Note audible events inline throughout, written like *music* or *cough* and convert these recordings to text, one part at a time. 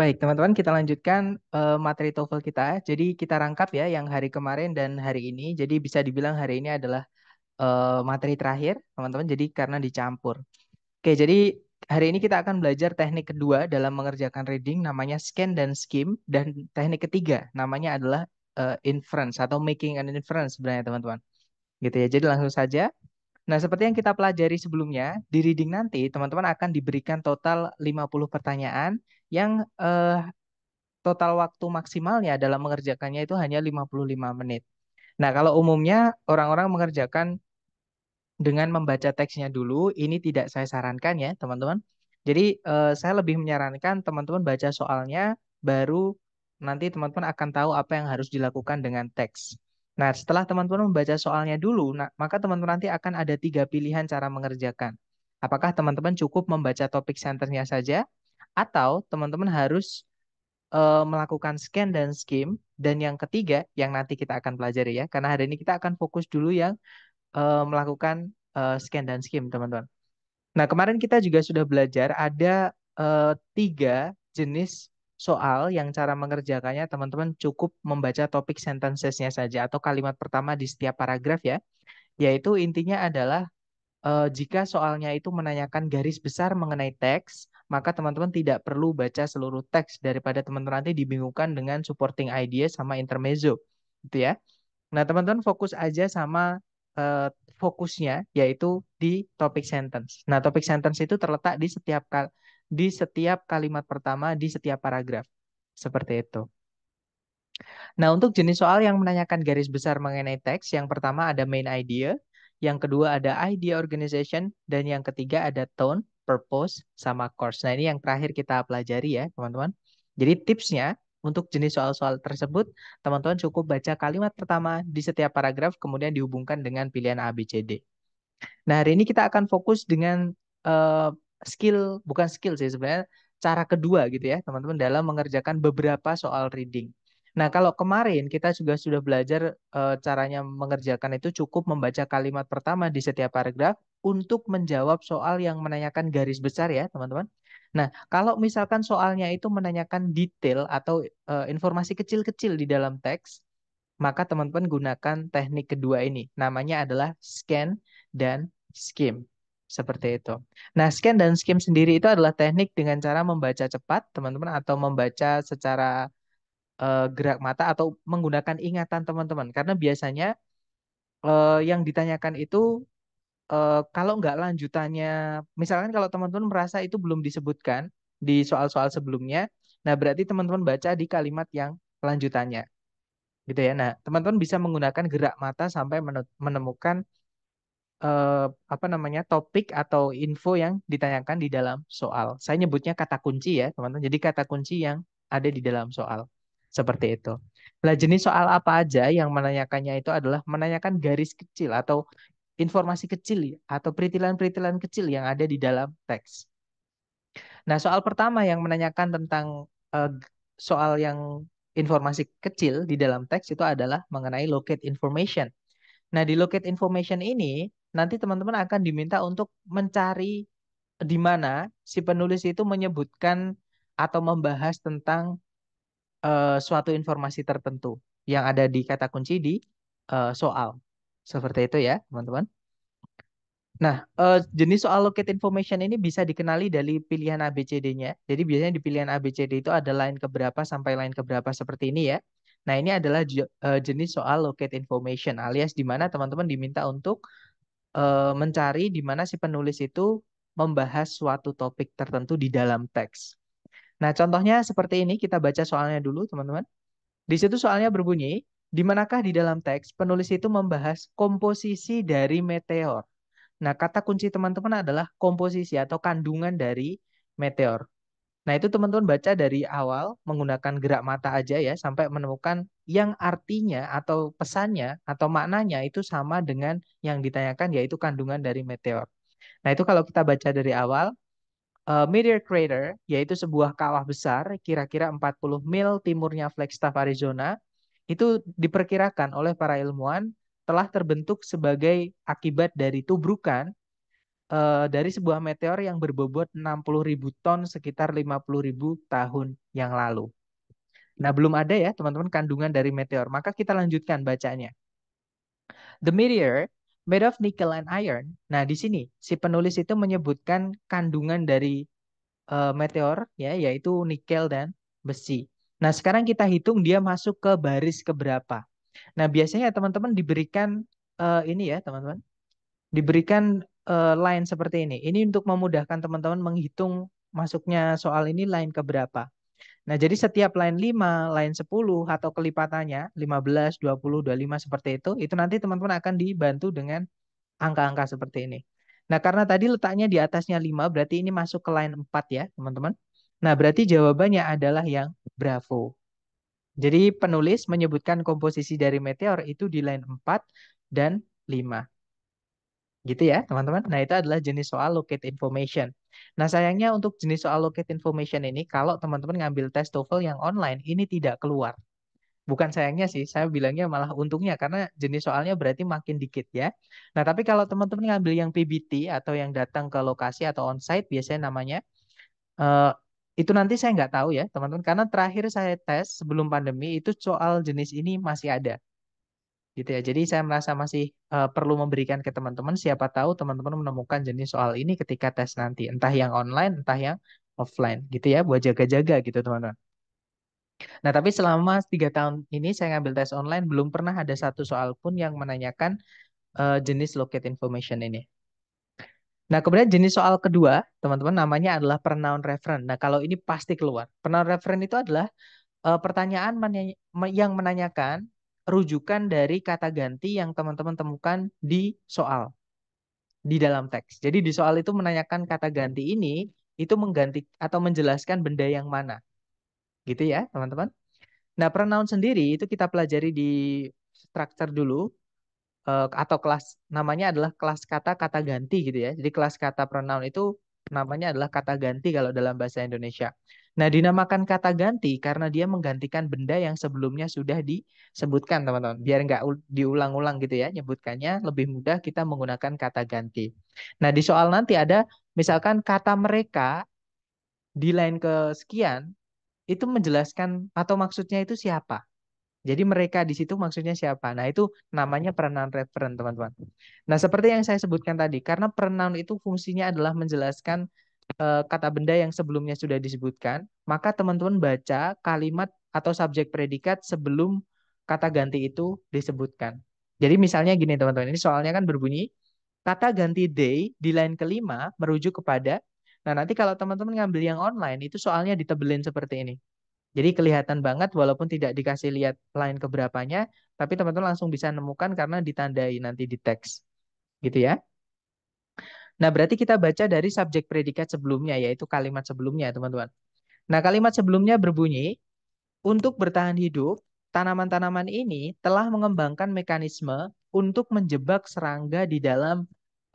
Baik, teman-teman, kita lanjutkan uh, materi TOEFL kita. Jadi kita rangkap ya yang hari kemarin dan hari ini. Jadi bisa dibilang hari ini adalah uh, materi terakhir, teman-teman. Jadi karena dicampur. Oke, jadi hari ini kita akan belajar teknik kedua dalam mengerjakan reading namanya scan dan skim dan teknik ketiga namanya adalah uh, inference atau making an inference sebenarnya, teman-teman. Gitu ya. Jadi langsung saja Nah, seperti yang kita pelajari sebelumnya, di reading nanti teman-teman akan diberikan total 50 pertanyaan yang eh, total waktu maksimalnya dalam mengerjakannya itu hanya 55 menit. Nah, kalau umumnya orang-orang mengerjakan dengan membaca teksnya dulu, ini tidak saya sarankan ya, teman-teman. Jadi, eh, saya lebih menyarankan teman-teman baca soalnya, baru nanti teman-teman akan tahu apa yang harus dilakukan dengan teks. Nah, setelah teman-teman membaca soalnya dulu, nah, maka teman-teman nanti akan ada tiga pilihan cara mengerjakan. Apakah teman-teman cukup membaca topik senternya saja, atau teman-teman harus e, melakukan scan dan skim, dan yang ketiga yang nanti kita akan pelajari ya, karena hari ini kita akan fokus dulu yang e, melakukan e, scan dan skim, teman-teman. Nah, kemarin kita juga sudah belajar ada e, tiga jenis soal yang cara mengerjakannya teman-teman cukup membaca topik sentencesnya saja atau kalimat pertama di setiap paragraf ya. Yaitu intinya adalah uh, jika soalnya itu menanyakan garis besar mengenai teks, maka teman-teman tidak perlu baca seluruh teks daripada teman-teman nanti dibingungkan dengan supporting idea sama intermezzo. Gitu ya. Nah, teman-teman fokus aja sama eh, fokusnya yaitu di topik sentence. Nah, topik sentence itu terletak di setiap di setiap kalimat pertama di setiap paragraf. Seperti itu. Nah, untuk jenis soal yang menanyakan garis besar mengenai teks, yang pertama ada main idea, yang kedua ada idea organization, dan yang ketiga ada tone, purpose, sama course. Nah, ini yang terakhir kita pelajari ya, teman-teman. Jadi tipsnya, untuk jenis soal-soal tersebut, teman-teman cukup baca kalimat pertama di setiap paragraf, kemudian dihubungkan dengan pilihan A, B, C, D. Nah, hari ini kita akan fokus dengan uh, skill bukan skill sih sebenarnya cara kedua gitu ya teman-teman dalam mengerjakan beberapa soal reading. Nah kalau kemarin kita juga sudah belajar e, caranya mengerjakan itu cukup membaca kalimat pertama di setiap paragraf untuk menjawab soal yang menanyakan garis besar ya teman-teman. Nah kalau misalkan soalnya itu menanyakan detail atau e, informasi kecil-kecil di dalam teks, maka teman-teman gunakan teknik kedua ini. Namanya adalah scan dan skim seperti itu. Nah, scan dan skim sendiri itu adalah teknik dengan cara membaca cepat, teman-teman, atau membaca secara uh, gerak mata atau menggunakan ingatan teman-teman. Karena biasanya uh, yang ditanyakan itu uh, kalau nggak lanjutannya, misalkan kalau teman-teman merasa itu belum disebutkan di soal-soal sebelumnya, nah berarti teman-teman baca di kalimat yang lanjutannya, gitu ya. Nah, teman-teman bisa menggunakan gerak mata sampai menemukan eh, apa namanya topik atau info yang ditanyakan di dalam soal. Saya nyebutnya kata kunci ya teman-teman. Jadi kata kunci yang ada di dalam soal seperti itu. Nah jenis soal apa aja yang menanyakannya itu adalah menanyakan garis kecil atau informasi kecil ya, atau peritilan-peritilan kecil yang ada di dalam teks. Nah, soal pertama yang menanyakan tentang uh, soal yang informasi kecil di dalam teks itu adalah mengenai locate information. Nah, di locate information ini nanti teman-teman akan diminta untuk mencari di mana si penulis itu menyebutkan atau membahas tentang uh, suatu informasi tertentu yang ada di kata kunci di uh, soal. Seperti itu ya, teman-teman. Nah, uh, jenis soal locate information ini bisa dikenali dari pilihan ABCD-nya. Jadi biasanya di pilihan ABCD itu ada line keberapa sampai line keberapa seperti ini ya. Nah, ini adalah jenis soal locate information alias di mana teman-teman diminta untuk uh, mencari di mana si penulis itu membahas suatu topik tertentu di dalam teks. Nah, contohnya seperti ini, kita baca soalnya dulu, teman-teman. Di situ soalnya berbunyi, di manakah di dalam teks penulis itu membahas komposisi dari meteor? Nah, kata kunci teman-teman adalah komposisi atau kandungan dari meteor. Nah, itu teman-teman baca dari awal menggunakan gerak mata aja ya sampai menemukan yang artinya atau pesannya atau maknanya itu sama dengan yang ditanyakan yaitu kandungan dari meteor. Nah, itu kalau kita baca dari awal uh, Meteor Crater yaitu sebuah kawah besar kira-kira 40 mil timurnya Flagstaff Arizona itu diperkirakan oleh para ilmuwan telah terbentuk sebagai akibat dari tubrukan uh, dari sebuah meteor yang berbobot ribu ton sekitar 50.000 tahun yang lalu. Nah, belum ada ya teman-teman kandungan dari meteor. Maka kita lanjutkan bacanya. The meteor made of nickel and iron. Nah, di sini si penulis itu menyebutkan kandungan dari uh, meteor ya, yaitu nikel dan besi. Nah, sekarang kita hitung dia masuk ke baris ke berapa. Nah, biasanya teman-teman diberikan uh, ini ya, teman-teman. Diberikan uh, line seperti ini. Ini untuk memudahkan teman-teman menghitung masuknya soal ini line ke berapa. Nah, jadi setiap line 5, line 10 atau kelipatannya 15, 20, 25 seperti itu, itu nanti teman-teman akan dibantu dengan angka-angka seperti ini. Nah, karena tadi letaknya di atasnya 5, berarti ini masuk ke line 4 ya, teman-teman. Nah, berarti jawabannya adalah yang Bravo. Jadi penulis menyebutkan komposisi dari meteor itu di line 4 dan 5. Gitu ya, teman-teman. Nah, itu adalah jenis soal locate information. Nah, sayangnya untuk jenis soal locate information ini, kalau teman-teman ngambil tes TOEFL yang online, ini tidak keluar. Bukan sayangnya sih, saya bilangnya malah untungnya, karena jenis soalnya berarti makin dikit ya. Nah, tapi kalau teman-teman ngambil yang PBT atau yang datang ke lokasi atau onsite biasanya namanya, uh, itu nanti saya nggak tahu ya teman-teman karena terakhir saya tes sebelum pandemi itu soal jenis ini masih ada gitu ya. Jadi saya merasa masih uh, perlu memberikan ke teman-teman. Siapa tahu teman-teman menemukan jenis soal ini ketika tes nanti, entah yang online, entah yang offline, gitu ya. Buat jaga-jaga gitu teman-teman. Nah, tapi selama tiga tahun ini saya ngambil tes online, belum pernah ada satu soal pun yang menanyakan uh, jenis locate information ini. Nah, kemudian jenis soal kedua, teman-teman, namanya adalah pronoun referent. Nah, kalau ini pasti keluar. Pronoun referent itu adalah uh, pertanyaan yang menanyakan rujukan dari kata ganti yang teman-teman temukan di soal di dalam teks. Jadi di soal itu menanyakan kata ganti ini itu mengganti atau menjelaskan benda yang mana. Gitu ya, teman-teman. Nah, pronoun sendiri itu kita pelajari di structure dulu eh, atau kelas namanya adalah kelas kata kata ganti gitu ya. Jadi kelas kata pronoun itu namanya adalah kata ganti kalau dalam bahasa Indonesia. Nah, dinamakan kata ganti karena dia menggantikan benda yang sebelumnya sudah disebutkan, teman-teman. Biar nggak diulang-ulang gitu ya, nyebutkannya lebih mudah kita menggunakan kata ganti. Nah, di soal nanti ada misalkan kata mereka di lain kesekian, itu menjelaskan atau maksudnya itu siapa. Jadi mereka di situ maksudnya siapa? Nah itu namanya pronoun referen teman-teman. Nah seperti yang saya sebutkan tadi, karena pronoun itu fungsinya adalah menjelaskan e, kata benda yang sebelumnya sudah disebutkan, maka teman-teman baca kalimat atau subjek predikat sebelum kata ganti itu disebutkan. Jadi misalnya gini teman-teman, ini soalnya kan berbunyi, kata ganti day di line kelima merujuk kepada, nah nanti kalau teman-teman ngambil yang online itu soalnya ditebelin seperti ini. Jadi kelihatan banget walaupun tidak dikasih lihat line keberapanya, tapi teman-teman langsung bisa nemukan karena ditandai nanti di teks. Gitu ya. Nah, berarti kita baca dari subjek predikat sebelumnya, yaitu kalimat sebelumnya, teman-teman. Nah, kalimat sebelumnya berbunyi, untuk bertahan hidup, tanaman-tanaman ini telah mengembangkan mekanisme untuk menjebak serangga di dalam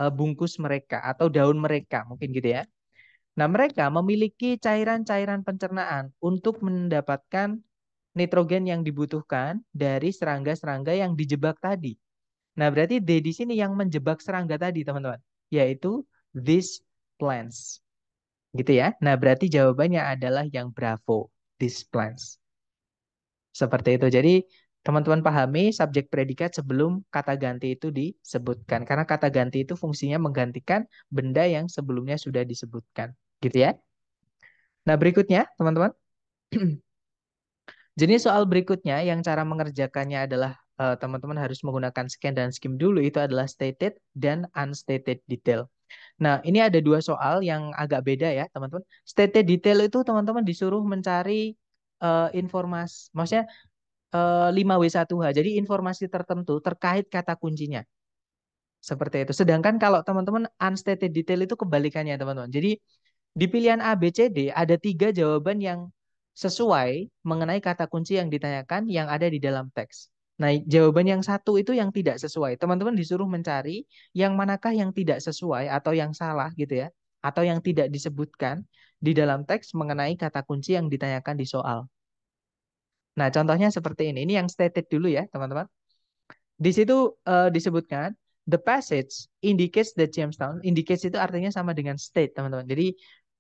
eh, bungkus mereka atau daun mereka, mungkin gitu ya. Nah, mereka memiliki cairan-cairan pencernaan untuk mendapatkan nitrogen yang dibutuhkan dari serangga-serangga yang dijebak tadi. Nah, berarti D di sini yang menjebak serangga tadi, teman-teman, yaitu these plants. Gitu ya. Nah, berarti jawabannya adalah yang bravo, these plants. Seperti itu. Jadi, teman-teman pahami subjek predikat sebelum kata ganti itu disebutkan. Karena kata ganti itu fungsinya menggantikan benda yang sebelumnya sudah disebutkan. Gitu ya. Nah, berikutnya, teman-teman. *clears throat* Jenis soal berikutnya yang cara mengerjakannya adalah eh, teman-teman uh, harus menggunakan scan dan skim dulu itu adalah stated dan unstated detail. Nah, ini ada dua soal yang agak beda ya, teman-teman. Stated detail itu teman-teman disuruh mencari uh, informasi, maksudnya uh, eh, 5W1H. Jadi informasi tertentu terkait kata kuncinya. Seperti itu. Sedangkan kalau teman-teman unstated detail itu kebalikannya, teman-teman. Jadi di pilihan A, B, C, D ada tiga jawaban yang sesuai mengenai kata kunci yang ditanyakan yang ada di dalam teks. Nah, jawaban yang satu itu yang tidak sesuai. Teman-teman disuruh mencari yang manakah yang tidak sesuai atau yang salah gitu ya, atau yang tidak disebutkan di dalam teks mengenai kata kunci yang ditanyakan di soal. Nah, contohnya seperti ini. Ini yang stated dulu ya, teman-teman. Di situ uh, disebutkan the passage indicates that Jamestown. Indicates itu artinya sama dengan state, teman-teman. Jadi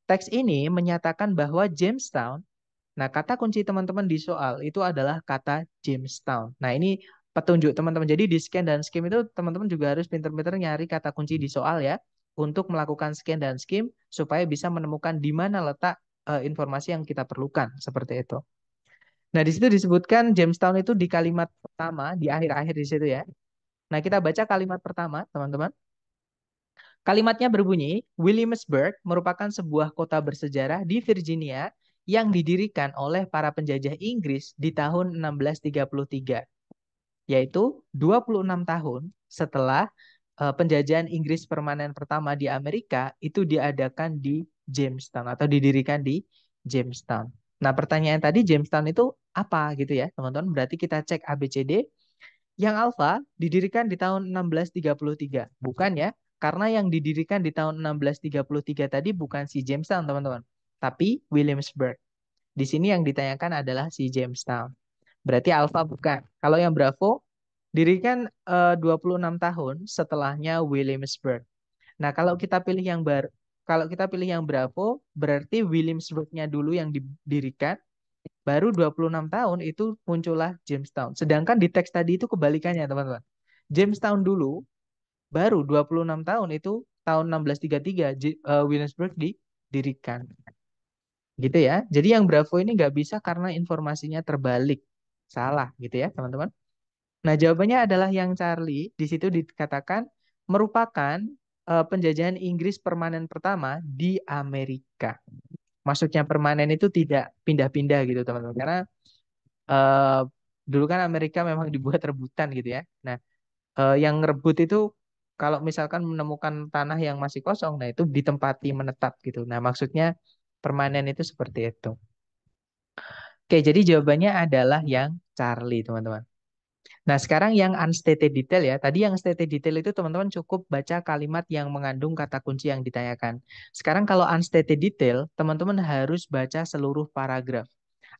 Teks ini menyatakan bahwa Jamestown, nah kata kunci teman-teman di soal itu adalah kata Jamestown. Nah ini petunjuk teman-teman. Jadi di scan dan skim itu teman-teman juga harus pinter-pinter nyari kata kunci di soal ya untuk melakukan scan dan skim supaya bisa menemukan di mana letak uh, informasi yang kita perlukan seperti itu. Nah di situ disebutkan Jamestown itu di kalimat pertama di akhir-akhir di situ ya. Nah kita baca kalimat pertama teman-teman. Kalimatnya berbunyi, Williamsburg merupakan sebuah kota bersejarah di Virginia yang didirikan oleh para penjajah Inggris di tahun 1633, yaitu 26 tahun setelah eh, penjajahan Inggris permanen pertama di Amerika itu diadakan di Jamestown atau didirikan di Jamestown. Nah, pertanyaan tadi Jamestown itu apa gitu ya, teman-teman? Berarti kita cek ABCD yang alfa didirikan di tahun 1633, bukan ya? Karena yang didirikan di tahun 1633 tadi bukan si Jamestown, teman-teman, tapi Williamsburg. Di sini yang ditanyakan adalah si Jamestown. Berarti Alpha bukan. Kalau yang Bravo dirikan eh, uh, 26 tahun setelahnya Williamsburg. Nah, kalau kita pilih yang bar kalau kita pilih yang Bravo, berarti Williamsburg-nya dulu yang didirikan baru 26 tahun itu muncullah Jamestown. Sedangkan di teks tadi itu kebalikannya, teman-teman. Jamestown dulu baru 26 tahun itu tahun 1633 J, uh, Williamsburg didirikan. Gitu ya. Jadi yang Bravo ini nggak bisa karena informasinya terbalik. Salah gitu ya teman-teman. Nah jawabannya adalah yang Charlie. Di situ dikatakan merupakan uh, penjajahan Inggris permanen pertama di Amerika. Maksudnya permanen itu tidak pindah-pindah gitu teman-teman. Karena uh, dulu kan Amerika memang dibuat rebutan gitu ya. Nah uh, yang rebut itu kalau misalkan menemukan tanah yang masih kosong, nah itu ditempati menetap gitu. Nah maksudnya permanen itu seperti itu. Oke, jadi jawabannya adalah yang Charlie, teman-teman. Nah, sekarang yang unstated detail ya. Tadi yang unstated detail itu teman-teman cukup baca kalimat yang mengandung kata kunci yang ditanyakan. Sekarang kalau unstated detail, teman-teman harus baca seluruh paragraf.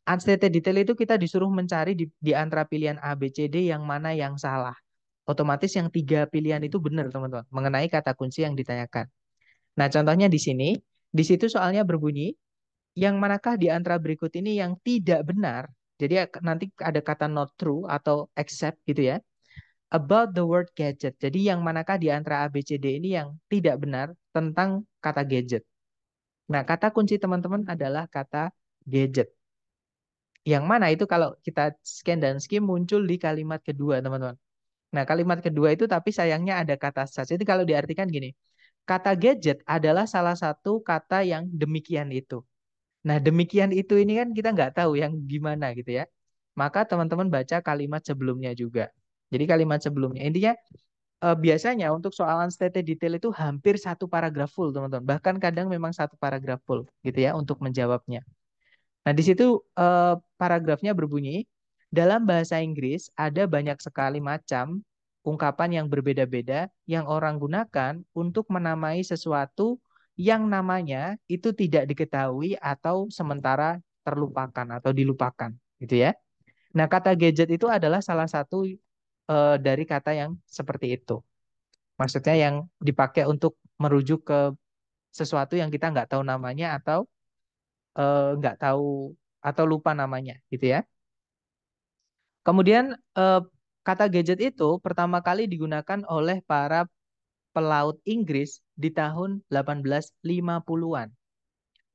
Unstated detail itu kita disuruh mencari di, di antara pilihan A, B, C, D yang mana yang salah otomatis yang tiga pilihan itu benar teman-teman mengenai kata kunci yang ditanyakan. Nah contohnya di sini, di situ soalnya berbunyi yang manakah di antara berikut ini yang tidak benar. Jadi ya, nanti ada kata not true atau except gitu ya. About the word gadget. Jadi yang manakah di antara ABCD ini yang tidak benar tentang kata gadget. Nah kata kunci teman-teman adalah kata gadget yang mana itu kalau kita scan dan skim muncul di kalimat kedua teman-teman. Nah, kalimat kedua itu tapi sayangnya ada kata such. Jadi kalau diartikan gini. Kata gadget adalah salah satu kata yang demikian itu. Nah, demikian itu ini kan kita nggak tahu yang gimana gitu ya. Maka teman-teman baca kalimat sebelumnya juga. Jadi kalimat sebelumnya. Intinya eh, biasanya untuk soalan state detail itu hampir satu paragraf full, teman-teman. Bahkan kadang memang satu paragraf full gitu ya untuk menjawabnya. Nah, di situ eh, paragrafnya berbunyi dalam bahasa Inggris ada banyak sekali macam ungkapan yang berbeda-beda yang orang gunakan untuk menamai sesuatu yang namanya itu tidak diketahui atau sementara terlupakan atau dilupakan gitu ya. Nah, kata gadget itu adalah salah satu e, dari kata yang seperti itu. Maksudnya yang dipakai untuk merujuk ke sesuatu yang kita nggak tahu namanya atau e, nggak tahu atau lupa namanya gitu ya. Kemudian eh, kata gadget itu pertama kali digunakan oleh para pelaut Inggris di tahun 1850-an.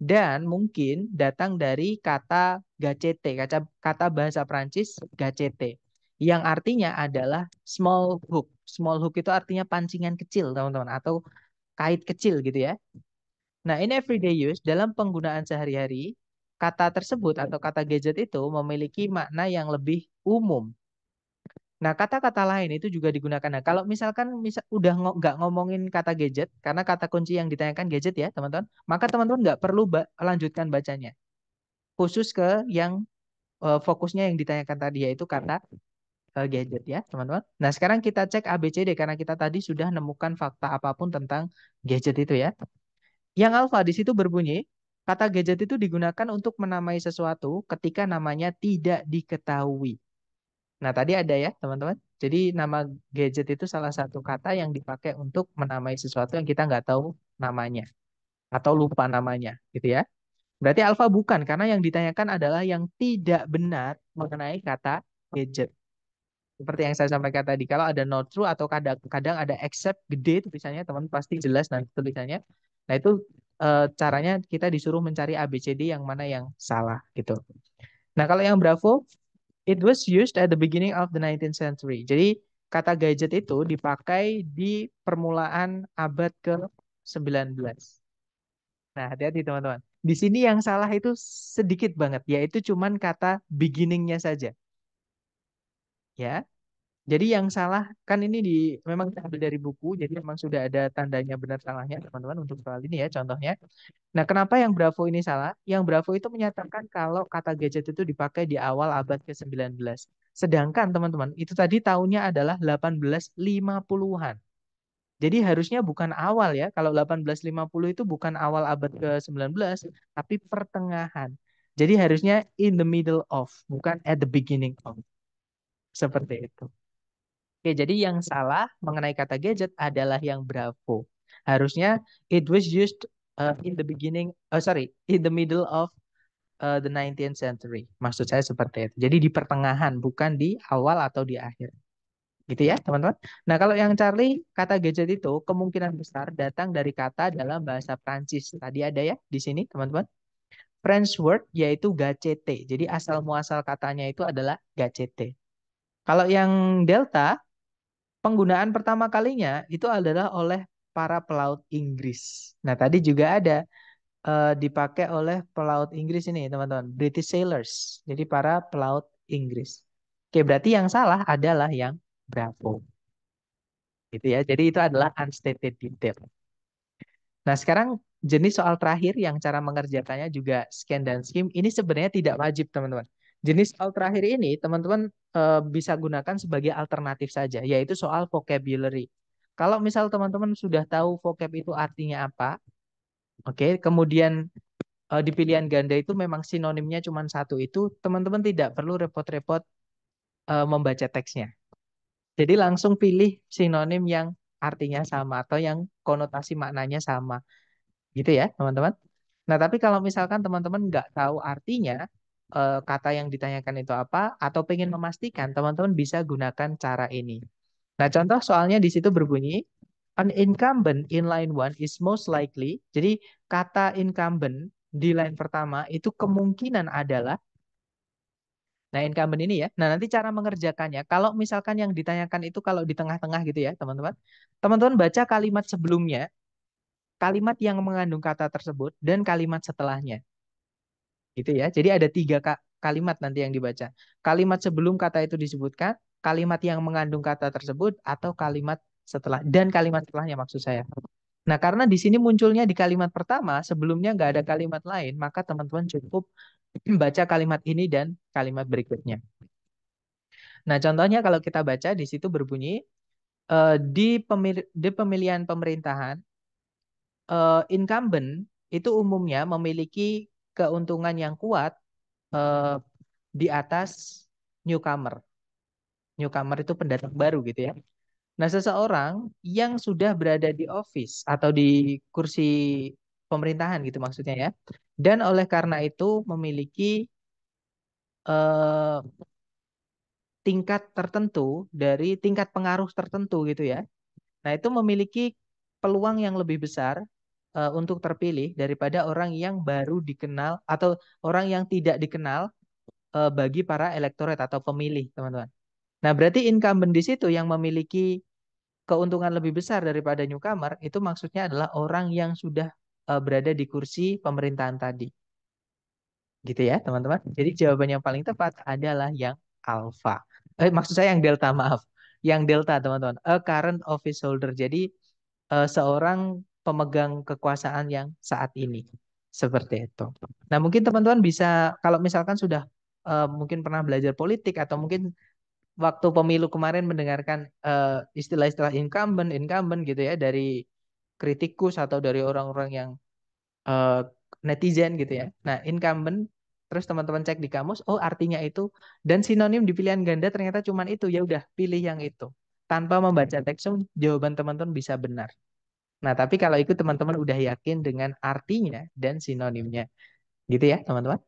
Dan mungkin datang dari kata gacete, kata, kata bahasa Prancis gacete. Yang artinya adalah small hook. Small hook itu artinya pancingan kecil, teman-teman. Atau kait kecil gitu ya. Nah, in everyday use, dalam penggunaan sehari-hari, kata tersebut atau kata gadget itu memiliki makna yang lebih umum. Nah, kata-kata lain itu juga digunakan. Nah, kalau misalkan misal, udah nggak ngomongin kata gadget, karena kata kunci yang ditanyakan gadget ya, teman-teman, maka teman-teman nggak perlu lanjutkan bacanya. Khusus ke yang uh, fokusnya yang ditanyakan tadi, yaitu kata uh, gadget ya, teman-teman. Nah, sekarang kita cek ABCD, karena kita tadi sudah nemukan fakta apapun tentang gadget itu ya. Yang alfa di situ berbunyi, kata gadget itu digunakan untuk menamai sesuatu ketika namanya tidak diketahui. Nah, tadi ada ya, teman-teman. Jadi, nama gadget itu salah satu kata yang dipakai untuk menamai sesuatu yang kita nggak tahu namanya atau lupa namanya, gitu ya. Berarti alfa bukan, karena yang ditanyakan adalah yang tidak benar mengenai kata gadget. Seperti yang saya sampaikan tadi, kalau ada not true atau kadang-kadang ada except gede tulisannya, teman pasti jelas nanti tulisannya. Nah, itu e, caranya kita disuruh mencari ABCD yang mana yang salah, gitu. Nah, kalau yang Bravo It was used at the beginning of the 19th century. Jadi kata gadget itu dipakai di permulaan abad ke-19. Nah, hati-hati teman-teman. Di sini yang salah itu sedikit banget, yaitu cuman kata beginningnya saja. Ya, jadi yang salah kan ini di memang kita dari buku, jadi memang sudah ada tandanya benar salahnya teman-teman untuk soal ini ya contohnya. Nah, kenapa yang Bravo ini salah? Yang Bravo itu menyatakan kalau kata gadget itu dipakai di awal abad ke-19. Sedangkan teman-teman, itu tadi tahunnya adalah 1850-an. Jadi harusnya bukan awal ya. Kalau 1850 itu bukan awal abad ke-19, tapi pertengahan. Jadi harusnya in the middle of, bukan at the beginning of. Seperti itu. Oke, jadi yang salah mengenai kata gadget adalah yang Bravo. Harusnya it was used uh, in the beginning, oh sorry, in the middle of uh, the 19th century. Maksud saya seperti itu. Jadi di pertengahan, bukan di awal atau di akhir. Gitu ya, teman-teman. Nah, kalau yang Charlie, kata gadget itu kemungkinan besar datang dari kata dalam bahasa Prancis. Tadi ada ya di sini, teman-teman. French word yaitu gadget Jadi asal muasal katanya itu adalah gadget Kalau yang delta Penggunaan pertama kalinya itu adalah oleh para pelaut Inggris. Nah, tadi juga ada uh, dipakai oleh pelaut Inggris ini, teman-teman, British sailors. Jadi para pelaut Inggris. Oke, berarti yang salah adalah yang Bravo. Gitu ya. Jadi itu adalah unstated detail. Nah, sekarang jenis soal terakhir yang cara mengerjakannya juga scan dan skim ini sebenarnya tidak wajib, teman-teman. Jenis soal terakhir ini, teman-teman uh, bisa gunakan sebagai alternatif saja, yaitu soal vocabulary. Kalau misal teman-teman sudah tahu vocab itu artinya apa, oke, okay, kemudian uh, di pilihan ganda itu memang sinonimnya cuma satu itu, teman-teman tidak perlu repot-repot uh, membaca teksnya. Jadi langsung pilih sinonim yang artinya sama atau yang konotasi maknanya sama. Gitu ya, teman-teman. Nah, tapi kalau misalkan teman-teman nggak tahu artinya, uh, kata yang ditanyakan itu apa atau pengen hmm. memastikan teman-teman bisa gunakan cara ini. Nah, contoh soalnya di situ berbunyi an incumbent in line one is most likely. Jadi kata incumbent di line pertama itu kemungkinan adalah Nah, incumbent ini ya. Nah, nanti cara mengerjakannya. Kalau misalkan yang ditanyakan itu kalau di tengah-tengah gitu ya, teman-teman. Teman-teman baca kalimat sebelumnya, kalimat yang mengandung kata tersebut, dan kalimat setelahnya gitu ya. Jadi ada tiga kalimat nanti yang dibaca. Kalimat sebelum kata itu disebutkan, kalimat yang mengandung kata tersebut, atau kalimat setelah dan kalimat setelahnya maksud saya. Nah karena di sini munculnya di kalimat pertama, sebelumnya nggak ada kalimat lain, maka teman-teman cukup *clears throat* baca kalimat ini dan kalimat berikutnya. Nah contohnya kalau kita baca di situ berbunyi eh, di, di pemilihan pemerintahan eh, incumbent itu umumnya memiliki keuntungan yang kuat eh, di atas newcomer. Newcomer itu pendatang baru gitu ya. Nah, seseorang yang sudah berada di office atau di kursi pemerintahan gitu maksudnya ya. Dan oleh karena itu memiliki eh, tingkat tertentu dari tingkat pengaruh tertentu gitu ya. Nah, itu memiliki peluang yang lebih besar uh, untuk terpilih daripada orang yang baru dikenal atau orang yang tidak dikenal uh, bagi para elektorat atau pemilih, teman-teman. Nah, berarti incumbent di situ yang memiliki keuntungan lebih besar daripada newcomer itu maksudnya adalah orang yang sudah uh, berada di kursi pemerintahan tadi. Gitu ya, teman-teman. Jadi jawaban yang paling tepat adalah yang alpha. Eh, maksud saya yang delta, maaf. Yang delta, teman-teman. A current office holder. Jadi seorang pemegang kekuasaan yang saat ini seperti itu. Nah mungkin teman-teman bisa kalau misalkan sudah uh, mungkin pernah belajar politik atau mungkin waktu pemilu kemarin mendengarkan eh, istilah-istilah incumbent, incumbent gitu ya dari kritikus atau dari orang-orang yang uh, netizen gitu ya. Nah incumbent terus teman-teman cek di kamus, oh artinya itu dan sinonim di pilihan ganda ternyata cuma itu ya udah pilih yang itu tanpa membaca hmm. teks jawaban teman-teman bisa benar. Nah, tapi kalau itu teman-teman udah yakin dengan artinya dan sinonimnya. Gitu ya, teman-teman.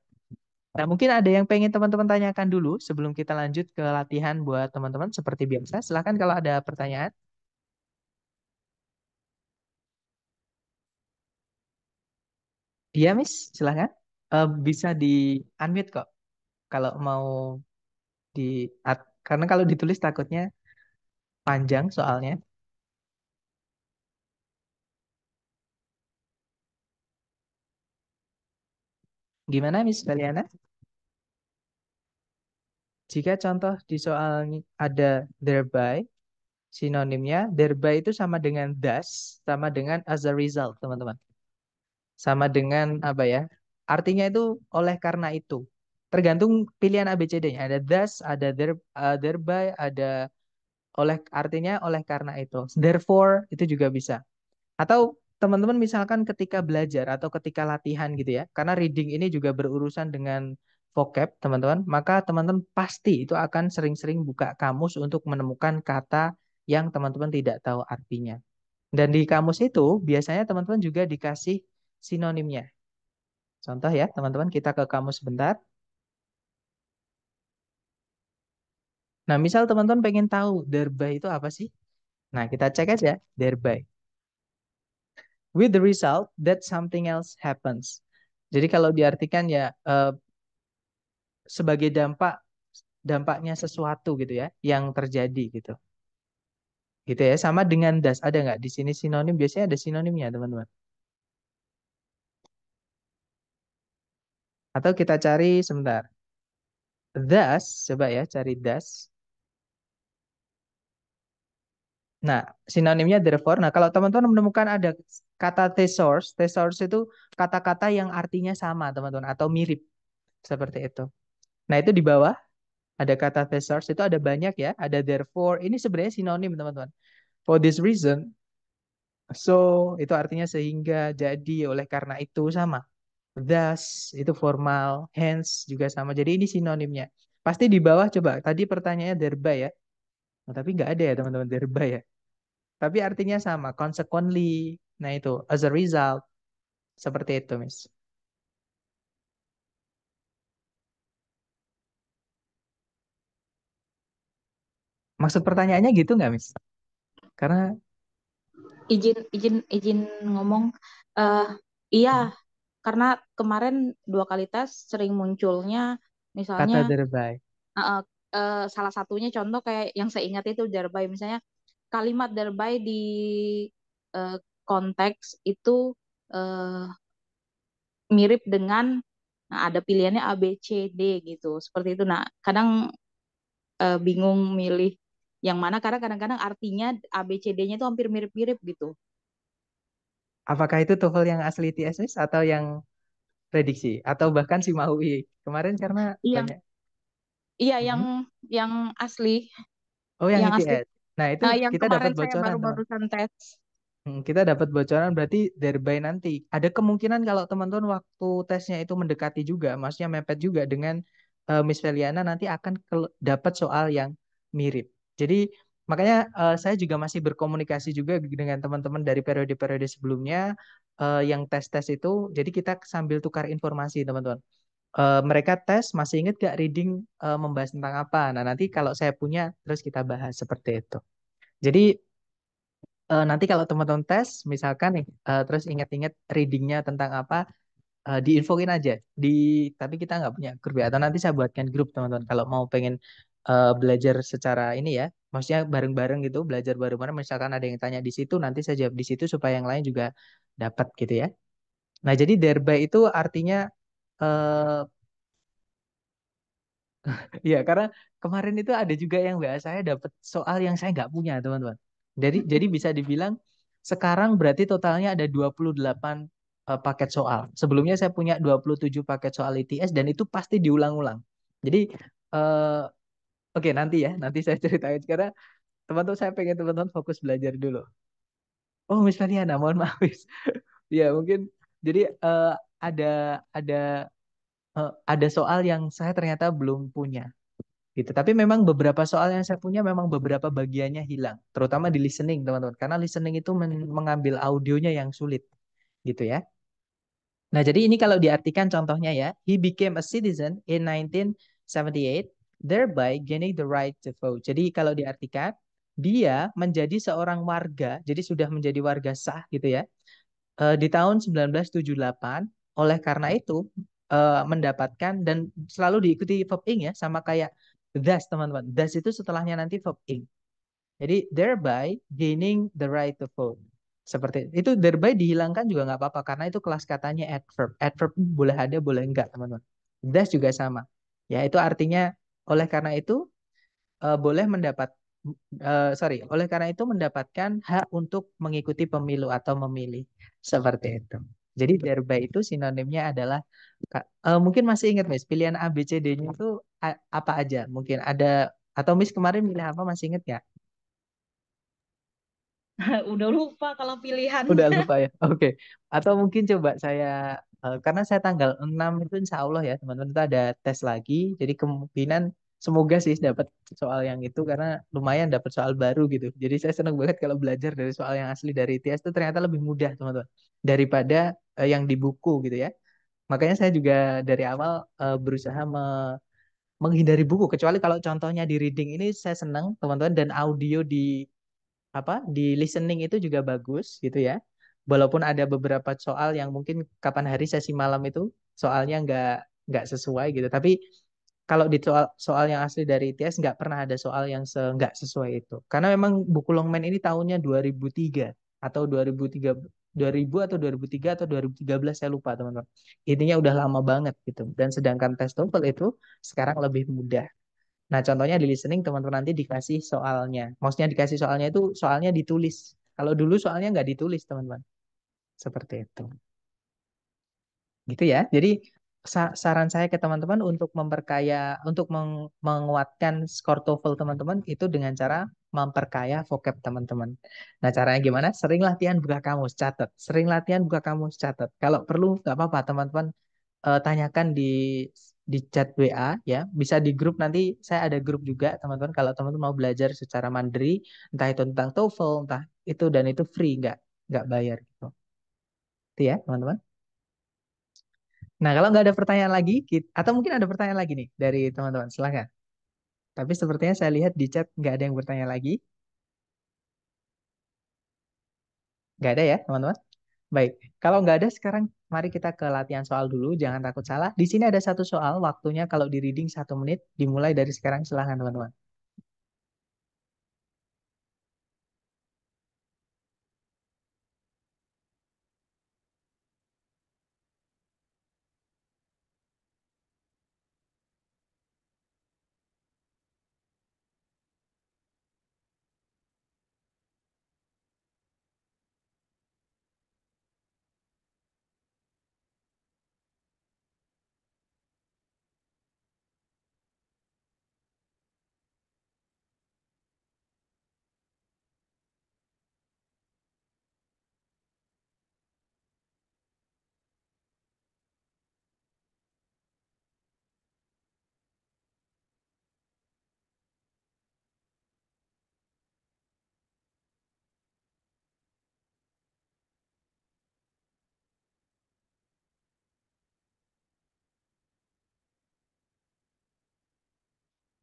Nah, mungkin ada yang pengen teman-teman tanyakan dulu sebelum kita lanjut ke latihan buat teman-teman seperti biasa. Silahkan kalau ada pertanyaan. Iya, Miss, silahkan. Uh, bisa di-unmute kok kalau mau di... Karena kalau ditulis takutnya panjang soalnya. Gimana Miss Valiana? Jika contoh di soal ada thereby, sinonimnya thereby itu sama dengan thus, sama dengan as a result, teman-teman. Sama dengan apa ya? Artinya itu oleh karena itu. Tergantung pilihan ABCD-nya. Ada thus, ada there, uh, thereby, ada oleh artinya oleh karena itu. Therefore itu juga bisa. Atau teman-teman misalkan ketika belajar atau ketika latihan gitu ya, karena reading ini juga berurusan dengan vocab, teman-teman, maka teman-teman pasti itu akan sering-sering buka kamus untuk menemukan kata yang teman-teman tidak tahu artinya. Dan di kamus itu biasanya teman-teman juga dikasih sinonimnya. Contoh ya, teman-teman, kita ke kamus sebentar. Nah, misal teman-teman pengen tahu derby itu apa sih? Nah, kita cek aja derby with the result that something else happens. Jadi kalau diartikan ya uh, sebagai dampak dampaknya sesuatu gitu ya yang terjadi gitu. Gitu ya sama dengan das ada nggak di sini sinonim biasanya ada sinonimnya teman-teman. Atau kita cari sebentar. Das coba ya cari das. Nah, sinonimnya therefore. Nah, kalau teman-teman menemukan ada kata thesaurus, thesaurus itu kata-kata yang artinya sama, teman-teman, atau mirip. Seperti itu. Nah, itu di bawah ada kata thesaurus itu ada banyak ya, ada therefore. Ini sebenarnya sinonim, teman-teman. For this reason, so itu artinya sehingga, jadi, oleh karena itu sama. Thus itu formal, hence juga sama. Jadi ini sinonimnya. Pasti di bawah coba. Tadi pertanyaannya derba ya. Nah, tapi nggak ada ya teman-teman derba ya. Tapi artinya sama, consequently. Nah itu, as a result. Seperti itu, Miss. Maksud pertanyaannya gitu nggak, Miss? Karena izin izin izin ngomong uh, iya hmm. karena kemarin dua kali tes sering munculnya misalnya kata derbai uh, uh, eh, salah satunya contoh kayak yang saya ingat itu derbai misalnya kalimat derby di uh, konteks itu uh, mirip dengan nah ada pilihannya A B C D gitu seperti itu nah kadang uh, bingung milih yang mana karena kadang-kadang artinya A B C D-nya itu hampir mirip-mirip gitu apakah itu TOEFL yang asli TSS atau yang prediksi atau bahkan si Maui kemarin karena iya iya hmm. yang yang asli oh yang, yang asli. Nah, itu Nah, yang kita dapat bocoran, baru tes. Hmm, kita dapat bocoran berarti derby nanti ada kemungkinan kalau teman-teman waktu tesnya itu mendekati juga, maksudnya mepet juga dengan uh, Miss Feliana nanti akan dapat soal yang mirip. Jadi makanya uh, saya juga masih berkomunikasi juga dengan teman-teman dari periode-periode sebelumnya uh, yang tes-tes itu. Jadi kita sambil tukar informasi, teman-teman uh, mereka tes masih inget gak reading uh, membahas tentang apa. Nah nanti kalau saya punya terus kita bahas seperti itu. Jadi uh, nanti kalau teman-teman tes misalkan uh, terus ingat-ingat readingnya tentang apa uh, diinfokin aja di tapi kita nggak punya grup ya atau nanti saya buatkan grup teman-teman kalau mau pengen uh, belajar secara ini ya maksudnya bareng-bareng gitu belajar bareng-bareng misalkan ada yang tanya di situ nanti saya jawab di situ supaya yang lain juga dapat gitu ya nah jadi derby itu artinya Eee eh, *laughs* Iya, karena kemarin itu ada juga yang WA saya dapat soal yang saya nggak punya, teman-teman. Jadi jadi bisa dibilang sekarang berarti totalnya ada 28, uh, eh, paket soal. Sebelumnya saya punya 27 paket soal ITS dan itu pasti diulang-ulang. Jadi, uh, oke nanti ya, nanti saya *laughs* ceritain karena teman-teman saya pengen teman-teman fokus belajar dulu. Oh, misalnya Meliana, mohon maaf *laughs* ya mungkin jadi, uh, ada ada Eh, ada soal yang saya ternyata belum punya gitu. Tapi memang beberapa soal yang saya punya memang beberapa bagiannya hilang, terutama di listening, teman-teman. Karena listening itu men mengambil audionya yang sulit, gitu ya. Nah, jadi ini kalau diartikan contohnya ya, he became a citizen in 1978, thereby gaining the right to vote. Jadi kalau diartikan, dia menjadi seorang warga, jadi sudah menjadi warga sah gitu ya, eh, di tahun 1978. Oleh karena itu, uh, mendapatkan dan selalu diikuti verb ing ya sama kayak thus teman-teman. Thus itu setelahnya nanti verb ing. Jadi thereby gaining the right to vote. Seperti itu thereby dihilangkan juga nggak apa-apa karena itu kelas katanya adverb. Adverb boleh ada boleh enggak teman-teman. Thus juga sama. Ya itu artinya oleh karena itu uh, boleh mendapat uh, sorry oleh karena itu mendapatkan hak untuk mengikuti pemilu atau memilih seperti itu. Jadi derba itu sinonimnya adalah uh, mungkin masih ingat Miss pilihan A B C D-nya itu apa aja? Mungkin ada atau Miss kemarin milih apa masih ingat ya? *laughs* Udah lupa kalau pilihan. Udah *laughs* lupa ya. Oke. Atau mungkin coba saya uh, karena saya tanggal 6 itu insya Allah ya teman-teman itu ada tes lagi. Jadi kemungkinan semoga sih dapat soal yang itu karena lumayan dapat soal baru gitu. Jadi saya senang banget kalau belajar dari soal yang asli dari ITS itu ternyata lebih mudah teman-teman daripada uh, yang di buku gitu ya. Makanya saya juga dari awal uh, berusaha me menghindari buku kecuali kalau contohnya di reading ini saya senang teman-teman dan audio di apa di listening itu juga bagus gitu ya. Walaupun ada beberapa soal yang mungkin kapan hari sesi malam itu soalnya nggak nggak sesuai gitu. Tapi kalau di soal, soal yang asli dari ITS nggak pernah ada soal yang se nggak sesuai itu. Karena memang buku Longman ini tahunnya 2003 atau 2003 2000 atau 2003 atau 2013 saya lupa teman-teman. Intinya udah lama banget gitu. Dan sedangkan tes TOEFL itu sekarang lebih mudah. Nah, contohnya di listening teman-teman nanti dikasih soalnya. Maksudnya dikasih soalnya itu soalnya ditulis. Kalau dulu soalnya nggak ditulis, teman-teman. Seperti itu. Gitu ya. Jadi saran saya ke teman-teman untuk memperkaya untuk menguatkan skor TOEFL teman-teman itu dengan cara memperkaya vocab teman-teman. Nah caranya gimana? Sering latihan buka kamus, catat. Sering latihan buka kamus, catat. Kalau perlu nggak apa-apa teman-teman uh, tanyakan di di chat WA ya bisa di grup nanti saya ada grup juga teman-teman kalau teman-teman mau belajar secara mandiri entah itu tentang TOEFL entah itu dan itu free nggak nggak bayar gitu itu ya teman-teman nah kalau nggak ada pertanyaan lagi kita, atau mungkin ada pertanyaan lagi nih dari teman-teman silahkan tapi sepertinya saya lihat di chat nggak ada yang bertanya lagi. Nggak ada ya, teman-teman? Baik, kalau nggak ada sekarang mari kita ke latihan soal dulu. Jangan takut salah. Di sini ada satu soal, waktunya kalau di reading satu menit, dimulai dari sekarang silahkan teman-teman.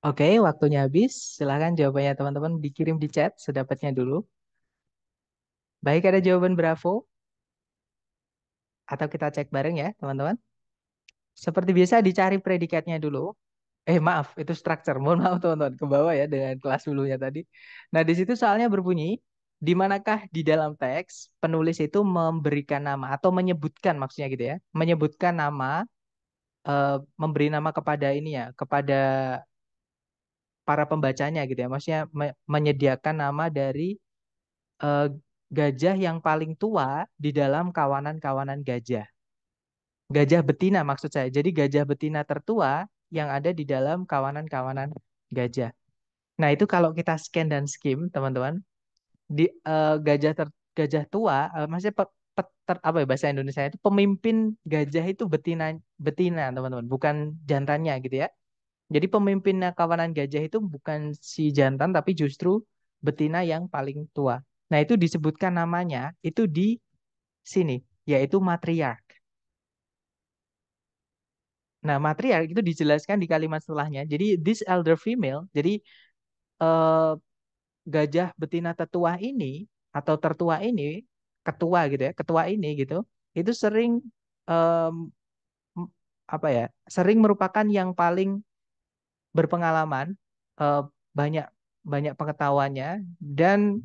Oke, waktunya habis. Silahkan jawabannya teman-teman dikirim di chat sedapatnya dulu. Baik, ada jawaban bravo? Atau kita cek bareng ya, teman-teman. Seperti biasa dicari predikatnya dulu. Eh, maaf, itu structure. Mohon maaf, teman-teman. Ke bawah ya dengan kelas dulunya tadi. Nah, di situ soalnya berbunyi, di manakah di dalam teks penulis itu memberikan nama atau menyebutkan maksudnya gitu ya. Menyebutkan nama, e, memberi nama kepada ini ya, kepada para pembacanya gitu ya. Maksudnya me menyediakan nama dari uh, gajah yang paling tua di dalam kawanan-kawanan gajah. Gajah betina maksud saya. Jadi gajah betina tertua yang ada di dalam kawanan-kawanan gajah. Nah, itu kalau kita scan dan skim, teman-teman, di uh, gajah ter, gajah tua, uh, maksudnya pe, pe, ter, apa ya bahasa Indonesia itu pemimpin gajah itu betina betina, teman-teman, bukan jantannya gitu ya. Jadi pemimpinnya kawanan gajah itu bukan si jantan tapi justru betina yang paling tua. Nah, itu disebutkan namanya itu di sini yaitu matriark. Nah, matriark itu dijelaskan di kalimat setelahnya. Jadi this elder female, jadi uh, gajah betina tertua ini atau tertua ini, ketua gitu ya, ketua ini gitu, itu sering um, apa ya, sering merupakan yang paling berpengalaman, uh, banyak banyak pengetahuannya dan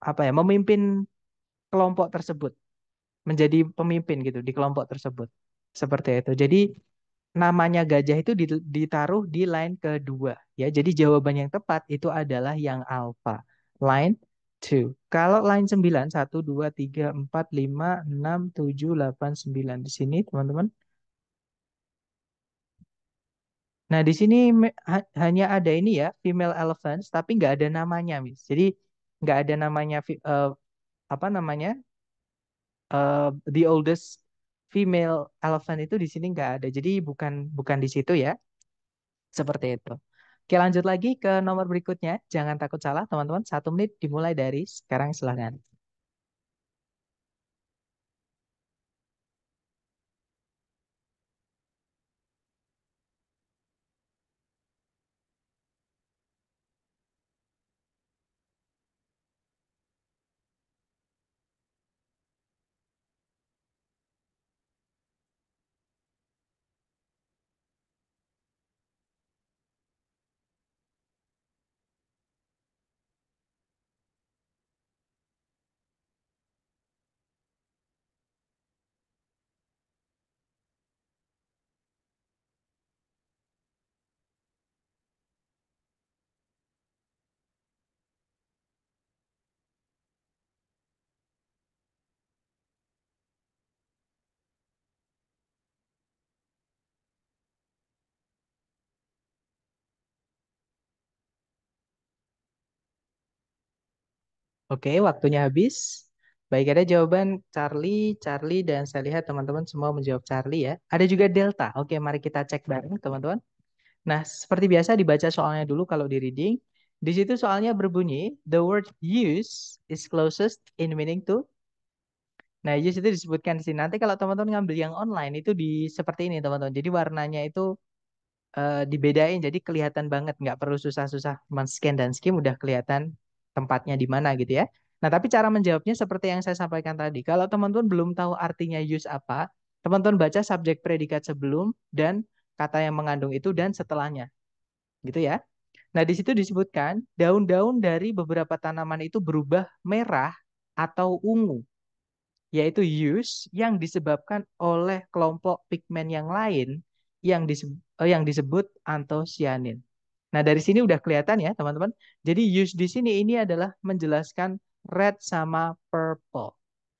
apa ya memimpin kelompok tersebut menjadi pemimpin gitu di kelompok tersebut seperti itu. Jadi namanya gajah itu ditaruh di line kedua ya. Jadi jawaban yang tepat itu adalah yang alpha line 2. Kalau line sembilan satu dua tiga empat lima enam tujuh delapan sembilan di sini teman-teman Nah, di sini ha hanya ada ini ya, female elephants, tapi nggak ada namanya, Miss. Jadi, nggak ada namanya, uh, apa namanya, uh, the oldest female elephant itu di sini nggak ada. Jadi, bukan bukan di situ ya. Seperti itu. Oke, lanjut lagi ke nomor berikutnya. Jangan takut salah, teman-teman. Satu menit dimulai dari sekarang, silahkan. Oke, waktunya habis. Baik, ada jawaban Charlie, Charlie, dan saya lihat teman-teman semua menjawab Charlie ya. Ada juga Delta. Oke, mari kita cek bareng teman-teman. Nah, seperti biasa dibaca soalnya dulu kalau di reading. Di situ soalnya berbunyi, the word use is closest in meaning to. Nah, use itu disebutkan di sini. Nanti kalau teman-teman ngambil yang online itu di seperti ini teman-teman. Jadi warnanya itu uh, dibedain jadi kelihatan banget nggak perlu susah-susah men-scan dan skim udah kelihatan tempatnya di mana gitu ya. Nah, tapi cara menjawabnya seperti yang saya sampaikan tadi. Kalau teman-teman belum tahu artinya use apa, teman-teman baca subjek predikat sebelum dan kata yang mengandung itu dan setelahnya. Gitu ya. Nah, di situ disebutkan daun-daun dari beberapa tanaman itu berubah merah atau ungu, yaitu use yang disebabkan oleh kelompok pigmen yang lain yang disebut, eh, yang disebut antosianin. Nah, dari sini udah kelihatan ya, teman-teman. Jadi use di sini ini adalah menjelaskan red sama purple.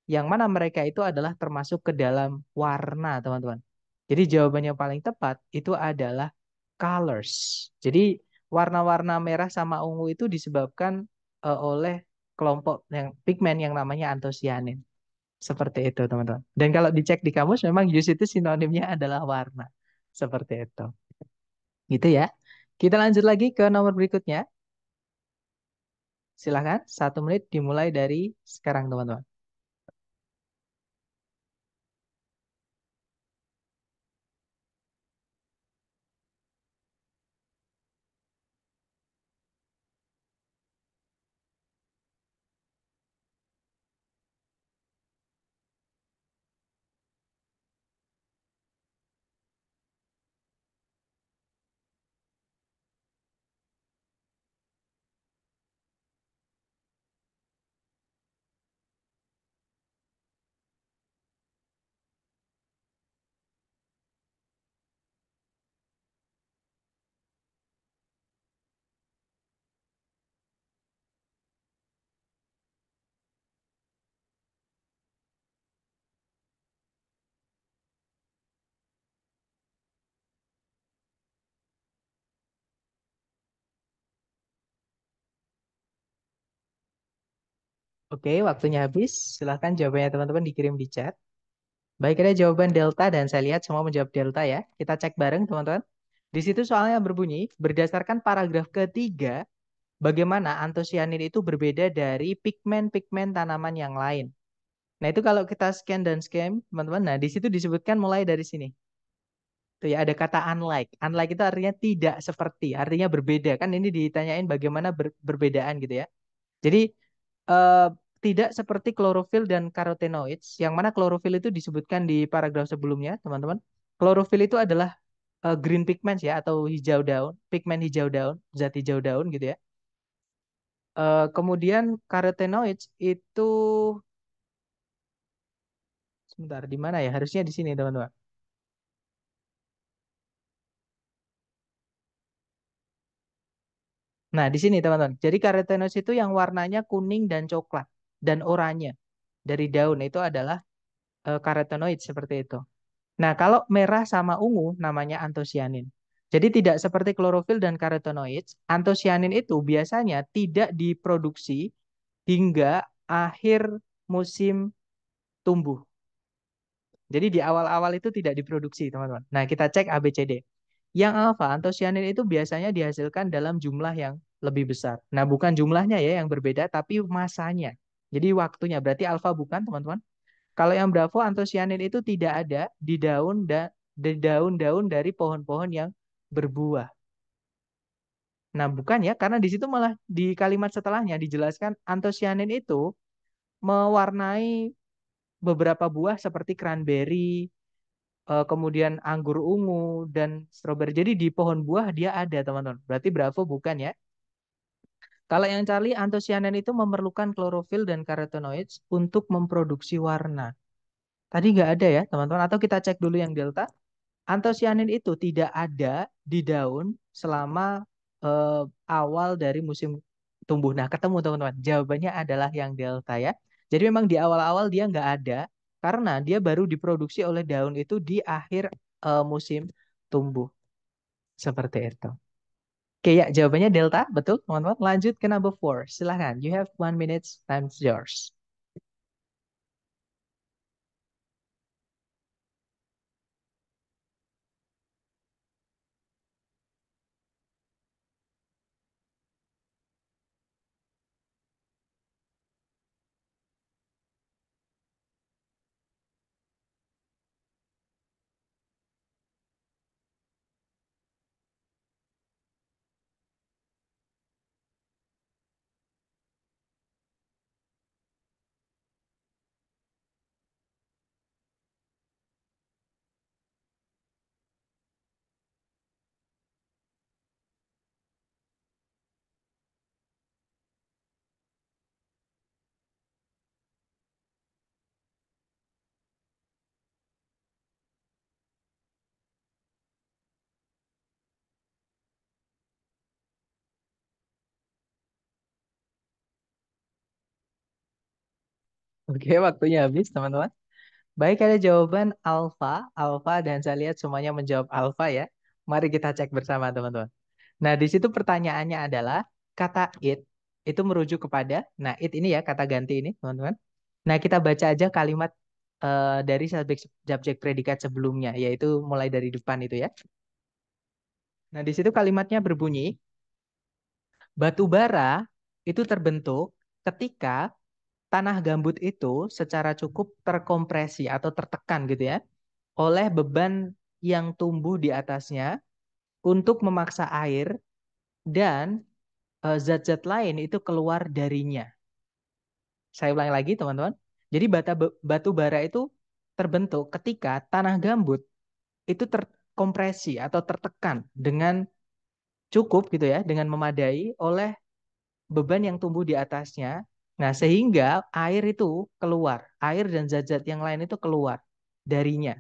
Yang mana mereka itu adalah termasuk ke dalam warna, teman-teman. Jadi jawabannya paling tepat itu adalah colors. Jadi warna-warna merah sama ungu itu disebabkan uh, oleh kelompok yang pigmen yang namanya antosianin. Seperti itu, teman-teman. Dan kalau dicek di kamus memang use itu sinonimnya adalah warna. Seperti itu. Gitu ya. Kita lanjut lagi ke nomor berikutnya. Silahkan, satu menit dimulai dari sekarang teman-teman. Oke, waktunya habis. Silahkan jawabannya teman-teman dikirim di chat. Baik, ada jawaban delta dan saya lihat semua menjawab delta ya. Kita cek bareng teman-teman. Di situ soalnya berbunyi, berdasarkan paragraf ketiga, bagaimana antosianin itu berbeda dari pigmen-pigmen tanaman yang lain. Nah, itu kalau kita scan dan scan, teman-teman. Nah, di situ disebutkan mulai dari sini. Tuh ya, ada kata unlike. Unlike itu artinya tidak seperti, artinya berbeda. Kan ini ditanyain bagaimana ber berbedaan gitu ya. Jadi, Eh, tidak seperti klorofil dan karotenoids yang mana klorofil itu disebutkan di paragraf sebelumnya teman-teman klorofil itu adalah uh, green pigments ya atau hijau daun pigmen hijau daun zat hijau daun gitu ya uh, kemudian karotenoids itu sebentar di mana ya harusnya di sini teman-teman Nah, di sini teman-teman. Jadi karotenos itu yang warnanya kuning dan coklat dan oranye dari daun itu adalah e, eh, karotenoid seperti itu. Nah, kalau merah sama ungu namanya antosianin. Jadi tidak seperti klorofil dan karotenoid, antosianin itu biasanya tidak diproduksi hingga akhir musim tumbuh. Jadi di awal-awal itu tidak diproduksi, teman-teman. Nah, kita cek ABCD. Yang alfa antosianin itu biasanya dihasilkan dalam jumlah yang lebih besar. Nah, bukan jumlahnya ya yang berbeda, tapi masanya. Jadi waktunya. Berarti alfa bukan, teman-teman? Kalau yang bravo antosianin itu tidak ada di daun da, daun-daun dari pohon-pohon yang berbuah. Nah, bukan ya, karena di situ malah di kalimat setelahnya dijelaskan antosianin itu mewarnai beberapa buah seperti cranberry, eh, kemudian anggur ungu dan stroberi. Jadi di pohon buah dia ada, teman-teman. Berarti bravo bukan ya? Kalau yang Charlie, antosianin itu memerlukan klorofil dan karotenoid untuk memproduksi warna. Tadi nggak ada ya, teman-teman. Atau kita cek dulu yang delta. Antosianin itu tidak ada di daun selama eh, awal dari musim tumbuh. Nah, ketemu teman-teman. Jawabannya adalah yang delta ya. Jadi memang di awal-awal dia nggak ada karena dia baru diproduksi oleh daun itu di akhir eh, musim tumbuh. Seperti itu. Oke ya, jawabannya Delta, betul teman-teman. Lanjut ke number four, silahkan. You have one minute, time's yours. Oke, waktunya habis, teman-teman. Baik, ada jawaban alfa, alfa, dan saya lihat semuanya menjawab alfa ya. Mari kita cek bersama, teman-teman. Nah, di situ pertanyaannya adalah kata it itu merujuk kepada, nah it ini ya kata ganti ini, teman-teman. Nah, kita baca aja kalimat uh, dari subjek, subjek predikat sebelumnya, yaitu mulai dari depan itu ya. Nah, di situ kalimatnya berbunyi, batu bara itu terbentuk ketika tanah gambut itu secara cukup terkompresi atau tertekan gitu ya oleh beban yang tumbuh di atasnya untuk memaksa air dan eh, zat-zat lain itu keluar darinya. Saya ulangi lagi teman-teman. Jadi batu bara itu terbentuk ketika tanah gambut itu terkompresi atau tertekan dengan cukup gitu ya, dengan memadai oleh beban yang tumbuh di atasnya Nah, sehingga air itu keluar, air dan zat-zat yang lain itu keluar darinya.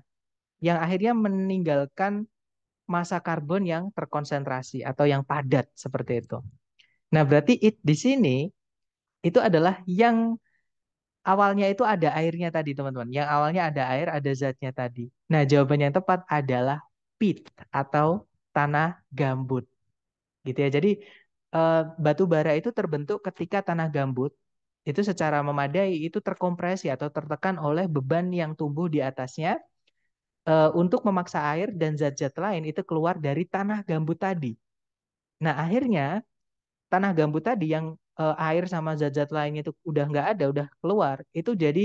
Yang akhirnya meninggalkan masa karbon yang terkonsentrasi atau yang padat seperti itu. Nah, berarti it di sini itu adalah yang awalnya itu ada airnya tadi, teman-teman. Yang awalnya ada air, ada zatnya tadi. Nah, jawabannya yang tepat adalah pit atau tanah gambut. Gitu ya. Jadi eh, batu bara itu terbentuk ketika tanah gambut itu secara memadai itu terkompresi atau tertekan oleh beban yang tumbuh di atasnya e, untuk memaksa air dan zat-zat lain itu keluar dari tanah gambut tadi. Nah akhirnya tanah gambut tadi yang e, air sama zat-zat lainnya itu udah nggak ada, udah keluar, itu jadi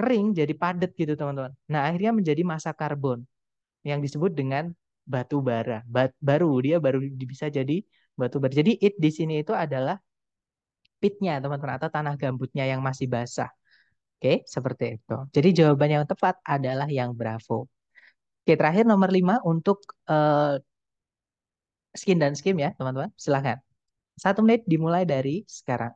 kering, jadi padat gitu teman-teman. Nah akhirnya menjadi masa karbon yang disebut dengan batu bara. Bat, baru dia baru bisa jadi batu bara. Jadi it di sini itu adalah pitnya teman-teman atau tanah gambutnya yang masih basah. Oke, seperti itu. Jadi jawaban yang tepat adalah yang Bravo. Oke, terakhir nomor lima untuk uh, skin dan skim ya, teman-teman. Silahkan. Satu menit dimulai dari sekarang.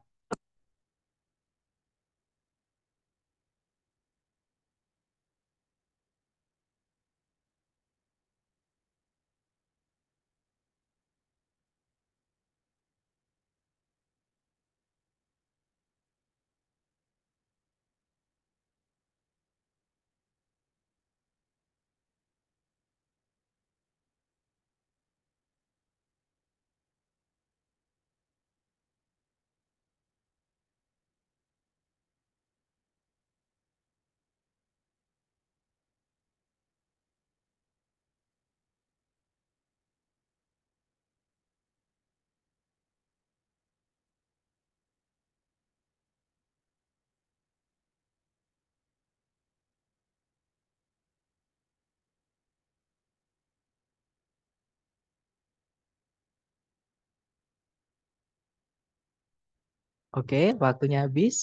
Oke, waktunya habis.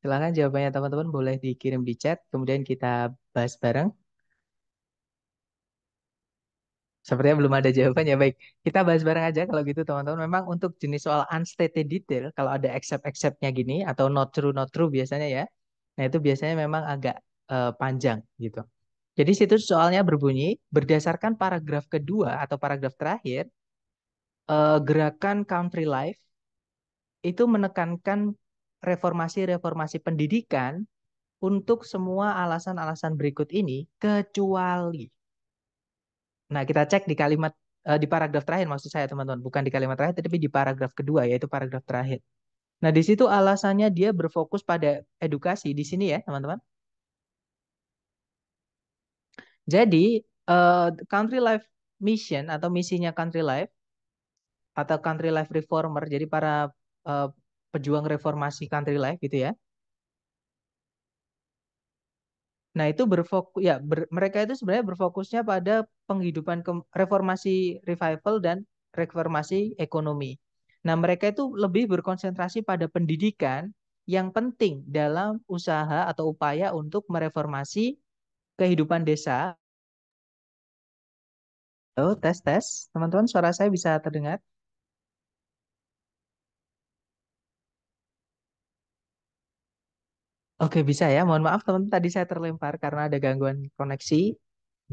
Silahkan jawabannya teman-teman boleh dikirim di chat, kemudian kita bahas bareng. Sepertinya belum ada jawabannya. Baik, kita bahas bareng aja kalau gitu teman-teman. Memang untuk jenis soal unstated detail, kalau ada except-exceptnya gini, atau not true-not true biasanya ya, nah itu biasanya memang agak uh, panjang gitu. Jadi situ soalnya berbunyi, berdasarkan paragraf kedua atau paragraf terakhir, uh, gerakan country life itu menekankan reformasi-reformasi pendidikan untuk semua alasan-alasan berikut ini kecuali. Nah, kita cek di kalimat eh, di paragraf terakhir maksud saya teman-teman, bukan di kalimat terakhir tapi di paragraf kedua yaitu paragraf terakhir. Nah, di situ alasannya dia berfokus pada edukasi di sini ya, teman-teman. Jadi, eh, Country Life Mission atau misinya Country Life atau Country Life Reformer, jadi para uh, pejuang reformasi country life gitu ya. Nah, itu berfokus ya ber, mereka itu sebenarnya berfokusnya pada penghidupan ke, reformasi revival dan reformasi ekonomi. Nah, mereka itu lebih berkonsentrasi pada pendidikan yang penting dalam usaha atau upaya untuk mereformasi kehidupan desa. Oh, tes tes. Teman-teman, suara saya bisa terdengar? Oke, bisa ya. Mohon maaf teman, teman tadi saya terlempar karena ada gangguan koneksi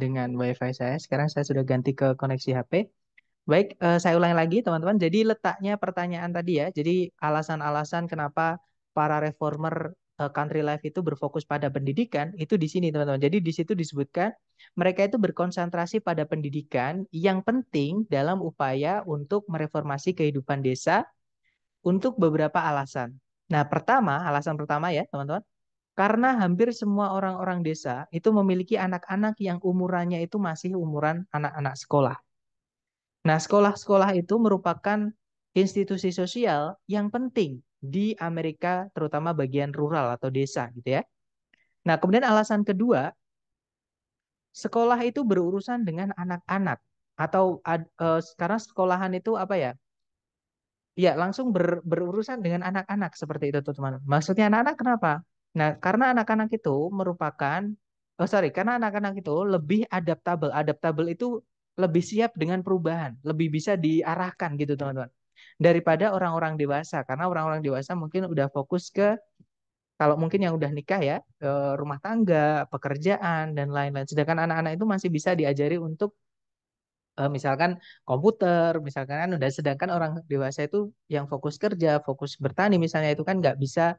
dengan WiFi saya. Sekarang saya sudah ganti ke koneksi HP. Baik, eh, saya ulangi lagi teman-teman. Jadi letaknya pertanyaan tadi ya. Jadi alasan-alasan kenapa para reformer eh, country life itu berfokus pada pendidikan itu di sini teman-teman. Jadi di situ disebutkan mereka itu berkonsentrasi pada pendidikan yang penting dalam upaya untuk mereformasi kehidupan desa untuk beberapa alasan. Nah, pertama, alasan pertama ya, teman-teman karena hampir semua orang-orang desa itu memiliki anak-anak yang umurannya itu masih umuran anak-anak sekolah. Nah, sekolah-sekolah itu merupakan institusi sosial yang penting di Amerika, terutama bagian rural atau desa gitu ya. Nah, kemudian alasan kedua, sekolah itu berurusan dengan anak-anak atau uh, karena sekolahan itu apa ya? Ya, langsung ber, berurusan dengan anak-anak seperti itu, teman-teman. Maksudnya anak-anak kenapa? Nah, karena anak-anak itu merupakan oh sorry, karena anak-anak itu lebih adaptabel. Adaptabel itu lebih siap dengan perubahan, lebih bisa diarahkan gitu teman-teman. Daripada orang-orang dewasa, karena orang-orang dewasa mungkin udah fokus ke kalau mungkin yang udah nikah ya rumah tangga, pekerjaan dan lain-lain. Sedangkan anak-anak itu masih bisa diajari untuk eh, misalkan komputer, misalkan kan udah sedangkan orang dewasa itu yang fokus kerja, fokus bertani misalnya itu kan nggak bisa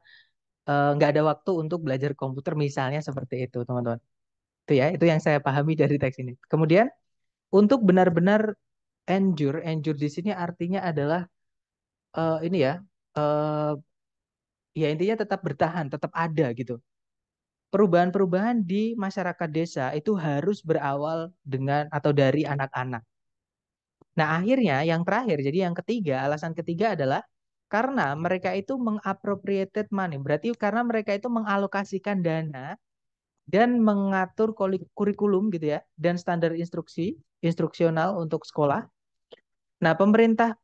Eh, nggak ada waktu untuk belajar komputer misalnya seperti itu teman-teman itu ya itu yang saya pahami *laughs* dari teks ini kemudian untuk benar-benar endure endure di sini artinya adalah uh, ini ya uh, ya intinya tetap bertahan tetap ada gitu perubahan-perubahan di masyarakat desa itu harus berawal dengan atau dari anak-anak nah akhirnya yang terakhir jadi yang ketiga alasan ketiga adalah karena mereka itu mengapropriated money, berarti karena mereka itu mengalokasikan dana dan mengatur kurikulum gitu ya dan standar instruksi instruksional untuk sekolah. Nah, pemerintah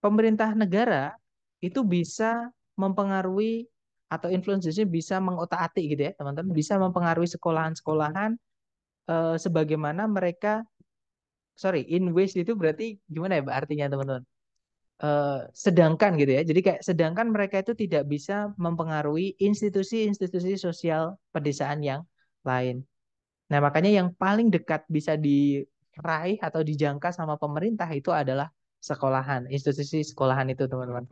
pemerintah negara itu bisa mempengaruhi atau influence-nya bisa mengotak-atik gitu ya, teman-teman, bisa mempengaruhi sekolahan-sekolahan eh, sebagaimana mereka sorry, in waste itu berarti gimana ya artinya teman-teman? Eh, sedangkan gitu ya. Jadi kayak sedangkan mereka itu tidak bisa mempengaruhi institusi-institusi sosial pedesaan yang lain. Nah, makanya yang paling dekat bisa diraih atau dijangka sama pemerintah itu adalah sekolahan, institusi sekolahan itu, teman-teman.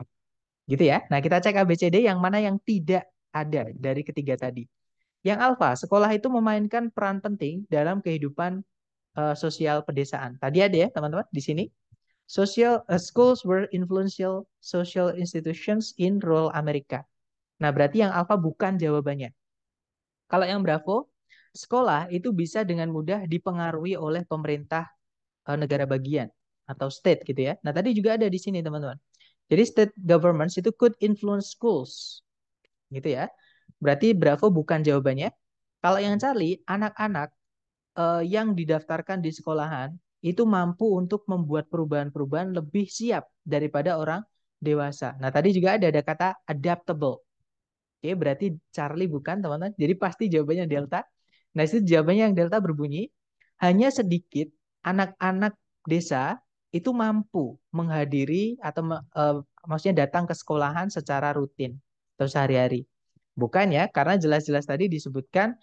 Gitu ya. Nah, kita cek ABCD yang mana yang tidak ada dari ketiga tadi. Yang alfa, sekolah itu memainkan peran penting dalam kehidupan uh, sosial pedesaan. Tadi ada ya, teman-teman, di sini Social uh, schools were influential social institutions in rural America. Nah, berarti yang alfa bukan jawabannya. Kalau yang Bravo, sekolah itu bisa dengan mudah dipengaruhi oleh pemerintah uh, negara bagian atau state gitu ya. Nah, tadi juga ada di sini, teman-teman. Jadi state governments itu could influence schools. Gitu ya. Berarti Bravo bukan jawabannya. Kalau yang Charlie, anak-anak uh, yang didaftarkan di sekolahan itu mampu untuk membuat perubahan-perubahan lebih siap daripada orang dewasa. Nah, tadi juga ada ada kata adaptable. Oke, berarti Charlie bukan, teman-teman. Jadi pasti jawabannya delta. Nah, itu jawabannya yang delta berbunyi hanya sedikit anak-anak desa itu mampu menghadiri atau eh, maksudnya datang ke sekolahan secara rutin atau sehari-hari. Bukan ya, karena jelas-jelas tadi disebutkan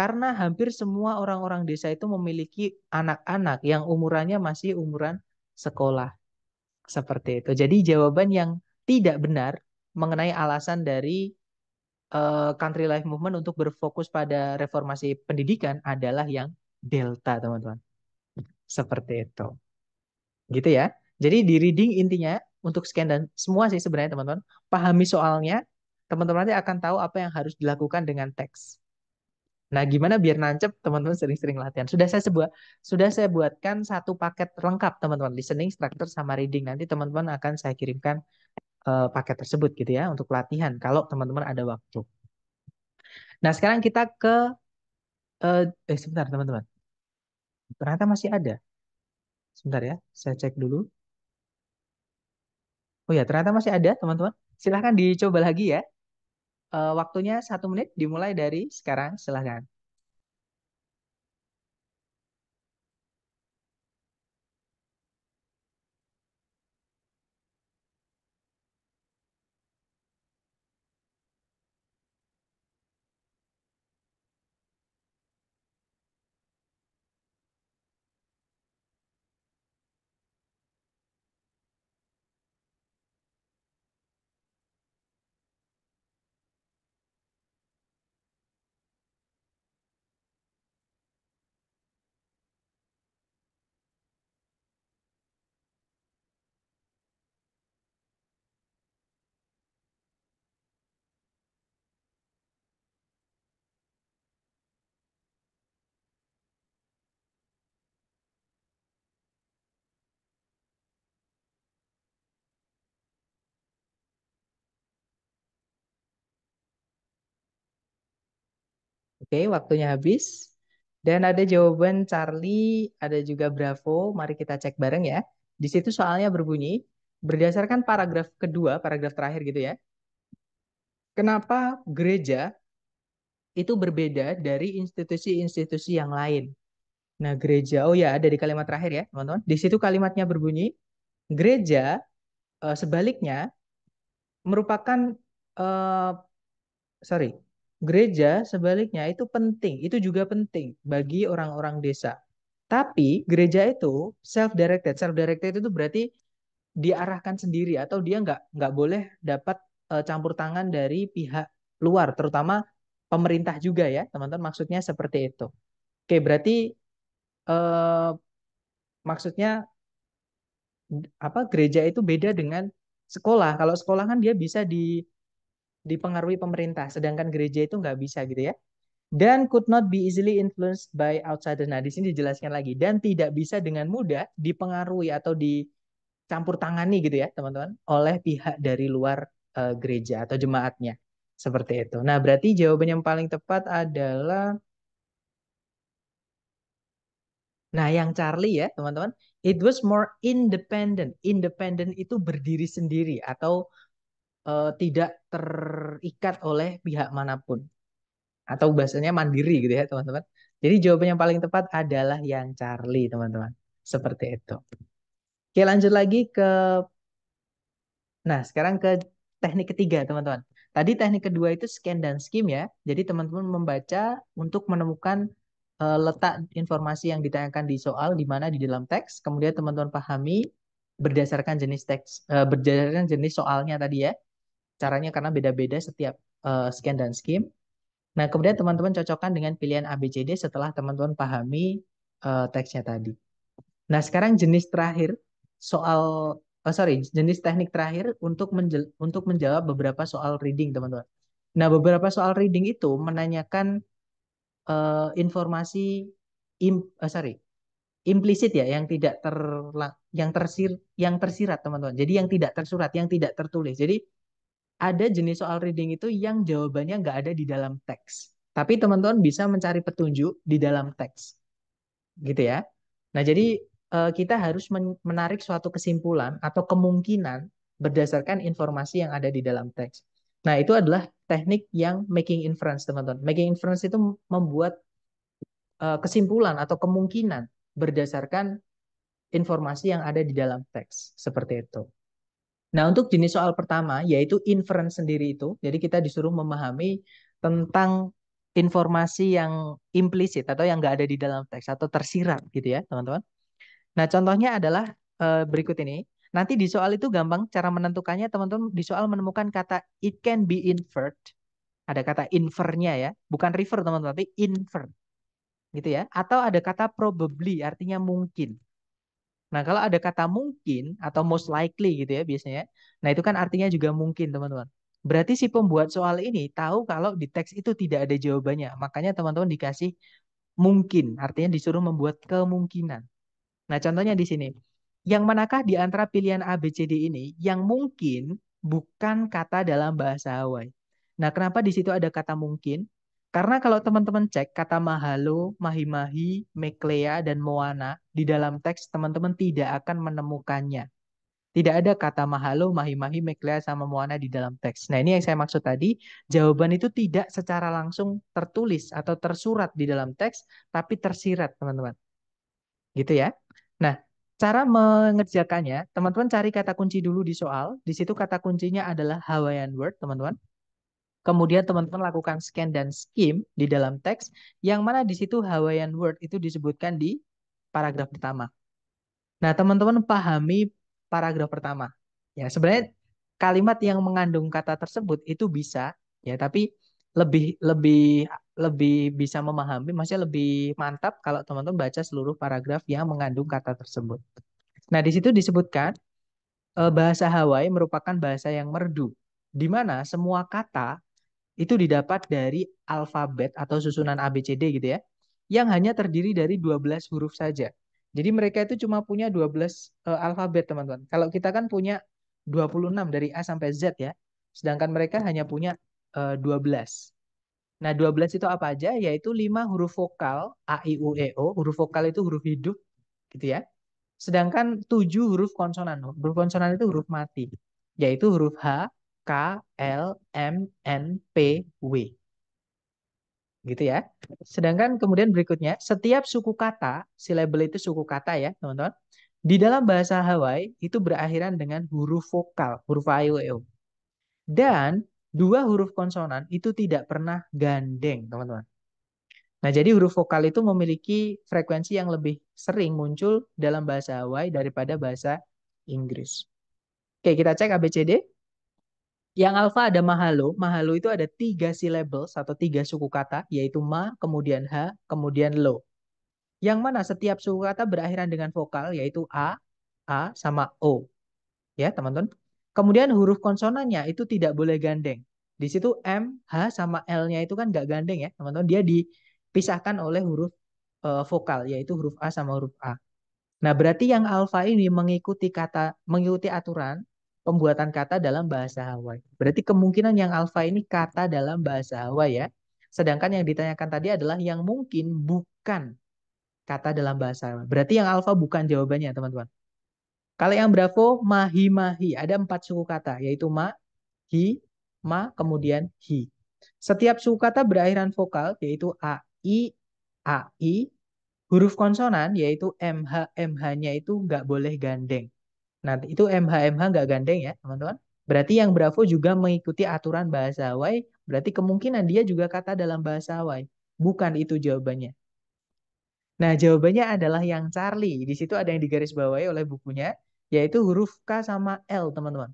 karena hampir semua orang-orang desa itu memiliki anak-anak yang umurannya masih umuran sekolah. Seperti itu. Jadi jawaban yang tidak benar mengenai alasan dari uh, Country Life Movement untuk berfokus pada reformasi pendidikan adalah yang delta, teman-teman. Seperti itu. Gitu ya. Jadi di reading intinya untuk scan dan semua sih sebenarnya teman-teman, pahami soalnya, teman-teman nanti akan tahu apa yang harus dilakukan dengan teks. Nah, gimana biar nancep teman-teman sering-sering latihan? Sudah saya sebuah sudah saya buatkan satu paket lengkap teman-teman listening, structure sama reading. Nanti teman-teman akan saya kirimkan uh, paket tersebut gitu ya untuk latihan kalau teman-teman ada waktu. Nah, sekarang kita ke uh, eh sebentar teman-teman. Ternyata masih ada. Sebentar ya, saya cek dulu. Oh ya, ternyata masih ada teman-teman. Silahkan dicoba lagi ya. Eh, waktunya satu menit dimulai dari sekarang silahkan Oke, waktunya habis. Dan ada jawaban Charlie, ada juga Bravo. Mari kita cek bareng ya. Di situ soalnya berbunyi, berdasarkan paragraf kedua, paragraf terakhir gitu ya. Kenapa gereja itu berbeda dari institusi-institusi yang lain? Nah, gereja, oh ya ada di kalimat terakhir ya, teman-teman. Di situ kalimatnya berbunyi, gereja eh, sebaliknya merupakan, uh, sorry, Gereja sebaliknya itu penting, itu juga penting bagi orang-orang desa. Tapi gereja itu self directed. Self directed itu berarti diarahkan sendiri atau dia nggak nggak boleh dapat eh, campur tangan dari pihak luar, terutama pemerintah juga ya, teman-teman. Maksudnya seperti itu. Oke, berarti uh, maksudnya apa gereja itu beda dengan sekolah. Kalau sekolah kan dia bisa di dipengaruhi pemerintah, sedangkan gereja itu nggak bisa gitu ya. Dan could not be easily influenced by outsiders. Nah, di sini dijelaskan lagi dan tidak bisa dengan mudah dipengaruhi atau dicampur tangani gitu ya, teman-teman, oleh pihak dari luar uh, gereja atau jemaatnya. Seperti itu. Nah, berarti jawaban yang paling tepat adalah Nah, yang Charlie ya, teman-teman, it was more independent. Independent itu berdiri sendiri atau uh, tidak terikat oleh pihak manapun atau bahasanya mandiri gitu ya teman-teman. Jadi jawaban yang paling tepat adalah yang Charlie teman-teman. Seperti itu. Oke lanjut lagi ke nah sekarang ke teknik ketiga teman-teman. Tadi teknik kedua itu scan dan skim ya. Jadi teman-teman membaca untuk menemukan uh, letak informasi yang ditanyakan di soal di mana di dalam teks. Kemudian teman-teman pahami berdasarkan jenis teks uh, berdasarkan jenis soalnya tadi ya. Caranya karena beda-beda setiap uh, scan dan skim. Nah, kemudian teman-teman cocokkan dengan pilihan ABCD setelah teman-teman pahami uh, teksnya tadi. Nah, sekarang jenis terakhir soal oh sorry, jenis teknik terakhir untuk menjel, untuk menjawab beberapa soal reading, teman-teman. Nah, beberapa soal reading itu menanyakan uh, informasi im, uh, sorry, implisit ya yang tidak ter yang tersir yang tersirat teman-teman. Jadi yang tidak tersurat, yang tidak tertulis. Jadi ada jenis soal reading itu yang jawabannya nggak ada di dalam teks. Tapi teman-teman bisa mencari petunjuk di dalam teks. Gitu ya. Nah, jadi eh, kita harus menarik suatu kesimpulan atau kemungkinan berdasarkan informasi yang ada di dalam teks. Nah, itu adalah teknik yang making inference, teman-teman. Making inference itu membuat eh, kesimpulan atau kemungkinan berdasarkan informasi yang ada di dalam teks, seperti itu. Nah, untuk jenis soal pertama yaitu inference sendiri itu, jadi kita disuruh memahami tentang informasi yang implisit atau yang nggak ada di dalam teks atau tersirat gitu ya, teman-teman. Nah, contohnya adalah e, berikut ini. Nanti di soal itu gampang cara menentukannya, teman-teman di soal menemukan kata it can be inferred. Ada kata infernya ya, bukan refer teman-teman, tapi infer. Gitu ya. Atau ada kata probably artinya mungkin. Nah, kalau ada kata mungkin atau most likely gitu ya biasanya. Nah, itu kan artinya juga mungkin, teman-teman. Berarti si pembuat soal ini tahu kalau di teks itu tidak ada jawabannya. Makanya teman-teman dikasih mungkin, artinya disuruh membuat kemungkinan. Nah, contohnya di sini. Yang manakah di antara pilihan A, B, C, D ini yang mungkin bukan kata dalam bahasa Hawaii? Nah, kenapa di situ ada kata mungkin? Karena kalau teman-teman cek kata Mahalo, Mahimahi, Meklea, dan Moana di dalam teks teman-teman tidak akan menemukannya. Tidak ada kata Mahalo, Mahimahi, Meklea, sama Moana di dalam teks. Nah ini yang saya maksud tadi, jawaban itu tidak secara langsung tertulis atau tersurat di dalam teks, tapi tersirat teman-teman. Gitu ya. Nah cara mengerjakannya, teman-teman cari kata kunci dulu di soal. Di situ kata kuncinya adalah Hawaiian word teman-teman. Kemudian teman-teman lakukan scan dan skim di dalam teks, yang mana di situ Hawaiian word itu disebutkan di paragraf pertama. Nah, teman-teman pahami paragraf pertama. Ya, sebenarnya kalimat yang mengandung kata tersebut itu bisa, ya, tapi lebih lebih lebih bisa memahami, maksudnya lebih mantap kalau teman-teman baca seluruh paragraf yang mengandung kata tersebut. Nah, di situ disebutkan eh, bahasa Hawaii merupakan bahasa yang merdu, di mana semua kata itu didapat dari alfabet atau susunan ABCD gitu ya, yang hanya terdiri dari 12 huruf saja. Jadi mereka itu cuma punya 12 uh, eh, alfabet, teman-teman. Kalau kita kan punya 26 dari A sampai Z ya, sedangkan mereka hanya punya uh, eh, 12. Nah, 12 itu apa aja? Yaitu 5 huruf vokal A, I, U, E, O. Huruf vokal itu huruf hidup gitu ya. Sedangkan 7 huruf konsonan. Huruf konsonan itu huruf mati, yaitu huruf H, L, M, N, P, W. Gitu ya. Sedangkan kemudian berikutnya, setiap suku kata, silabel itu suku kata ya teman-teman. Di dalam bahasa Hawaii itu berakhiran dengan huruf vokal, huruf a, i, u, Dan dua huruf konsonan itu tidak pernah gandeng, teman-teman. Nah, jadi huruf vokal itu memiliki frekuensi yang lebih sering muncul dalam bahasa Hawaii daripada bahasa Inggris. Oke, kita cek ABCD. Yang alfa ada mahalo. Mahalo itu ada tiga syllables atau tiga suku kata, yaitu ma, kemudian ha, kemudian lo. Yang mana setiap suku kata berakhiran dengan vokal, yaitu a, a sama o. Ya, teman-teman. Kemudian huruf konsonannya itu tidak boleh gandeng. Di situ m, h sama l-nya itu kan nggak gandeng ya, teman-teman. Dia dipisahkan oleh huruf e, vokal, yaitu huruf a sama huruf a. Nah, berarti yang alfa ini mengikuti kata mengikuti aturan pembuatan kata dalam bahasa Hawaii. Berarti kemungkinan yang alfa ini kata dalam bahasa Hawaii ya. Sedangkan yang ditanyakan tadi adalah yang mungkin bukan kata dalam bahasa Hawaii. Berarti yang alfa bukan jawabannya, teman-teman. Kalau yang bravo, mahi-mahi. Ada empat suku kata, yaitu ma, hi, ma, kemudian hi. Setiap suku kata berakhiran vokal, yaitu a, i, a, i. Huruf konsonan, yaitu mh, mh-nya itu nggak boleh gandeng. Nah, itu MH-MH nggak gandeng ya, teman-teman. Berarti yang Bravo juga mengikuti aturan bahasa Hawaii, berarti kemungkinan dia juga kata dalam bahasa Hawaii. Bukan itu jawabannya. Nah, jawabannya adalah yang Charlie. Di situ ada yang digarisbawahi oleh bukunya, yaitu huruf K sama L, teman-teman.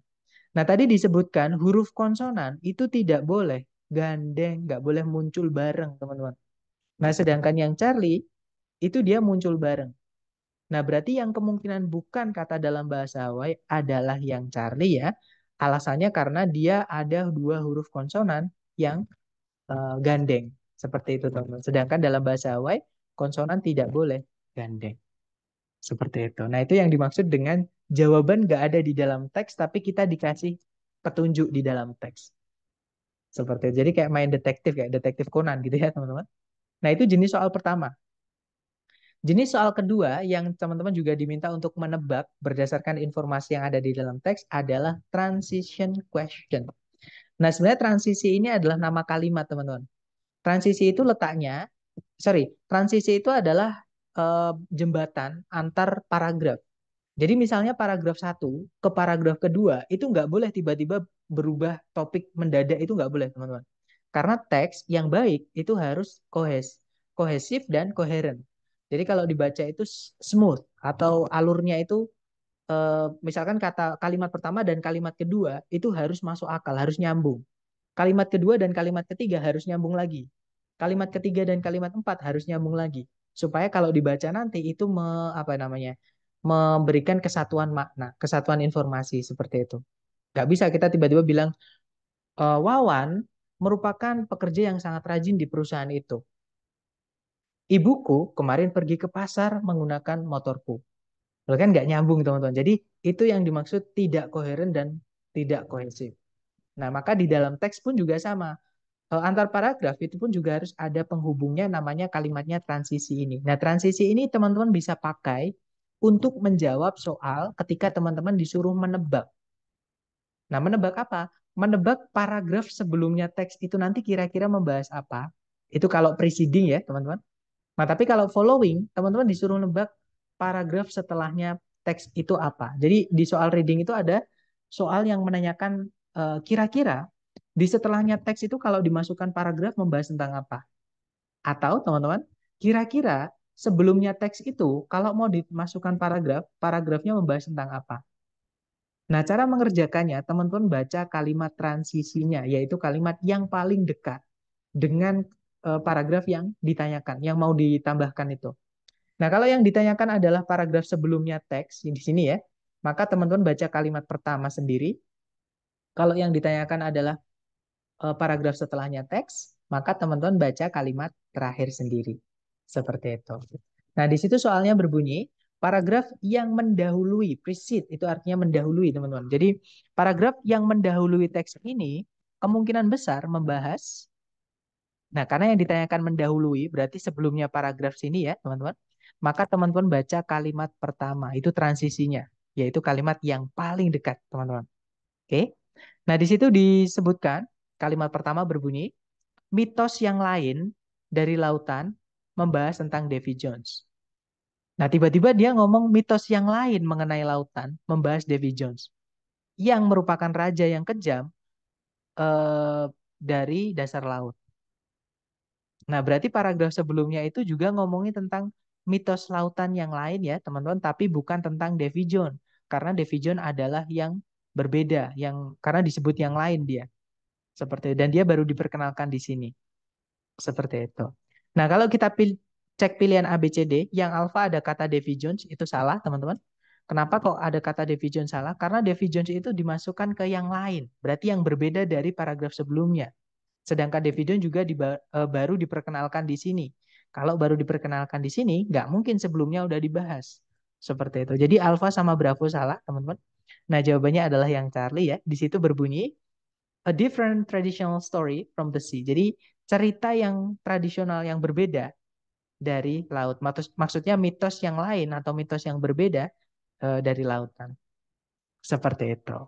Nah, tadi disebutkan huruf konsonan itu tidak boleh gandeng, nggak boleh muncul bareng, teman-teman. Nah, sedangkan yang Charlie, itu dia muncul bareng. Nah, berarti yang kemungkinan bukan kata dalam bahasa Hawaii adalah yang Charlie ya. Alasannya karena dia ada dua huruf konsonan yang uh, gandeng. Seperti itu, teman-teman. Sedangkan dalam bahasa Hawaii, konsonan tidak boleh gandeng. Seperti itu. Nah, itu yang dimaksud dengan jawaban nggak ada di dalam teks, tapi kita dikasih petunjuk di dalam teks. Seperti itu. Jadi kayak main detektif, kayak detektif Conan gitu ya, teman-teman. Nah, itu jenis soal pertama. Jenis soal kedua yang teman-teman juga diminta untuk menebak berdasarkan informasi yang ada di dalam teks adalah transition question. Nah, sebenarnya transisi ini adalah nama kalimat, teman-teman. Transisi itu letaknya, sorry, transisi itu adalah eh, jembatan antar paragraf. Jadi misalnya paragraf 1 ke paragraf kedua itu nggak boleh tiba-tiba berubah topik mendadak itu nggak boleh teman-teman. Karena teks yang baik itu harus kohes, kohesif dan koheren. Jadi kalau dibaca itu smooth atau hmm. alurnya itu eh, misalkan kata kalimat pertama dan kalimat kedua itu harus masuk akal, harus nyambung. Kalimat kedua dan kalimat ketiga harus nyambung lagi. Kalimat ketiga dan kalimat empat harus nyambung lagi. Supaya kalau dibaca nanti itu me, apa namanya? memberikan kesatuan makna, kesatuan informasi seperti itu. Gak bisa kita tiba-tiba bilang e, Wawan merupakan pekerja yang sangat rajin di perusahaan itu. Ibuku kemarin pergi ke pasar menggunakan motorku. Lalu kan nggak nyambung teman-teman. Jadi itu yang dimaksud tidak koheren dan tidak kohesif. Nah maka di dalam teks pun juga sama. Eh, antar paragraf itu pun juga harus ada penghubungnya namanya kalimatnya transisi ini. Nah transisi ini teman-teman bisa pakai untuk menjawab soal ketika teman-teman disuruh menebak. Nah menebak apa? Menebak paragraf sebelumnya teks itu nanti kira-kira membahas apa. Itu kalau presiding ya teman-teman. Nah, tapi kalau following, teman-teman disuruh nebak paragraf setelahnya teks itu apa. Jadi di soal reading itu ada soal yang menanyakan eh, kira-kira uh, di setelahnya teks itu kalau dimasukkan paragraf membahas tentang apa. Atau teman-teman, kira-kira sebelumnya teks itu kalau mau dimasukkan paragraf, paragrafnya membahas tentang apa. Nah, cara mengerjakannya, teman-teman baca kalimat transisinya, yaitu kalimat yang paling dekat dengan Eh, paragraf yang ditanyakan, yang mau ditambahkan itu. Nah, kalau yang ditanyakan adalah paragraf sebelumnya teks di sini ya, maka teman-teman baca kalimat pertama sendiri. Kalau yang ditanyakan adalah eh, paragraf setelahnya teks, maka teman-teman baca kalimat terakhir sendiri. Seperti itu. Nah, di situ soalnya berbunyi paragraf yang mendahului precede itu artinya mendahului teman-teman. Jadi paragraf yang mendahului teks ini kemungkinan besar membahas Nah, karena yang ditanyakan mendahului, berarti sebelumnya paragraf sini ya, teman-teman. Maka teman-teman baca kalimat pertama, itu transisinya, yaitu kalimat yang paling dekat, teman-teman. Oke. Nah, di situ disebutkan kalimat pertama berbunyi, mitos yang lain dari lautan membahas tentang Davy Jones. Nah, tiba-tiba dia ngomong mitos yang lain mengenai lautan membahas Davy Jones yang merupakan raja yang kejam eh, dari dasar laut. Nah, berarti paragraf sebelumnya itu juga ngomongin tentang mitos lautan yang lain ya, teman-teman, tapi bukan tentang Davy Jones. Karena Davy Jones adalah yang berbeda, yang karena disebut yang lain dia. Seperti itu. dan dia baru diperkenalkan di sini. Seperti itu. Nah, kalau kita pil cek pilihan ABCD, yang alfa ada kata Davy Jones itu salah, teman-teman. Kenapa kok ada kata Davy Jones salah? Karena Davy Jones itu dimasukkan ke yang lain, berarti yang berbeda dari paragraf sebelumnya. Sedangkan dividen juga di, eh, baru diperkenalkan di sini. Kalau baru diperkenalkan di sini, nggak mungkin sebelumnya udah dibahas. Seperti itu. Jadi alfa sama bravo salah, teman-teman. Nah, jawabannya adalah yang Charlie ya. Di situ berbunyi a different traditional story from the sea. Jadi cerita yang tradisional yang berbeda dari laut. Maksudnya mitos yang lain atau mitos yang berbeda uh, dari lautan. Seperti itu.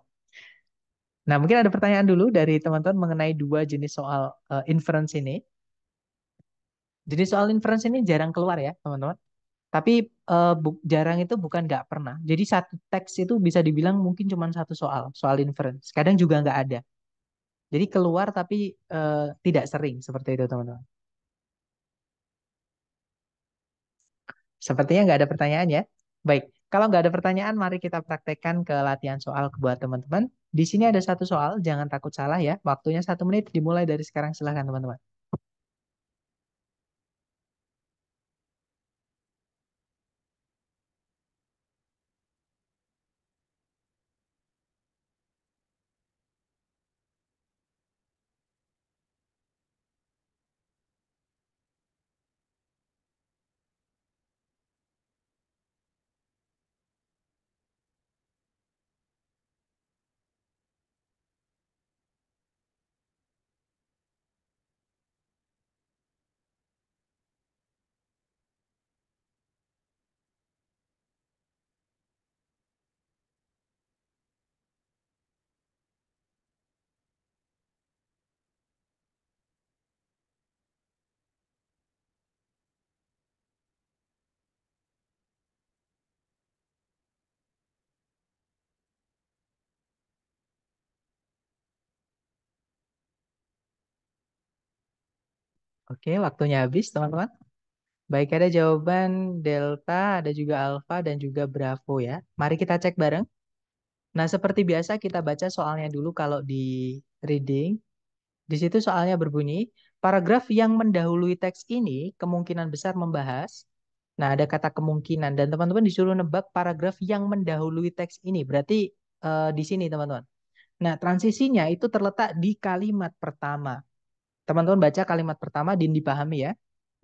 Nah, mungkin ada pertanyaan dulu dari teman-teman mengenai dua jenis soal uh, inference ini. Jadi soal inference ini jarang keluar ya, teman-teman. Tapi uh, jarang itu bukan nggak pernah. Jadi satu teks itu bisa dibilang mungkin cuma satu soal, soal inference. Kadang juga nggak ada. Jadi keluar tapi uh, tidak sering seperti itu, teman-teman. Sepertinya nggak ada pertanyaan ya. Baik, kalau nggak ada pertanyaan, mari kita praktekkan ke latihan soal buat teman-teman. Di sini ada satu soal, jangan takut salah ya. Waktunya satu menit, dimulai dari sekarang. Silahkan teman-teman. Oke, waktunya habis, teman-teman. Baik, ada jawaban delta, ada juga alfa, dan juga bravo ya. Mari kita cek bareng. Nah, seperti biasa kita baca soalnya dulu kalau di reading. Di situ soalnya berbunyi, paragraf yang mendahului teks ini kemungkinan besar membahas. Nah, ada kata kemungkinan dan teman-teman disuruh nebak paragraf yang mendahului teks ini. Berarti uh, di sini, teman-teman. Nah, transisinya itu terletak di kalimat pertama. Teman-teman baca kalimat pertama din dipahami ya.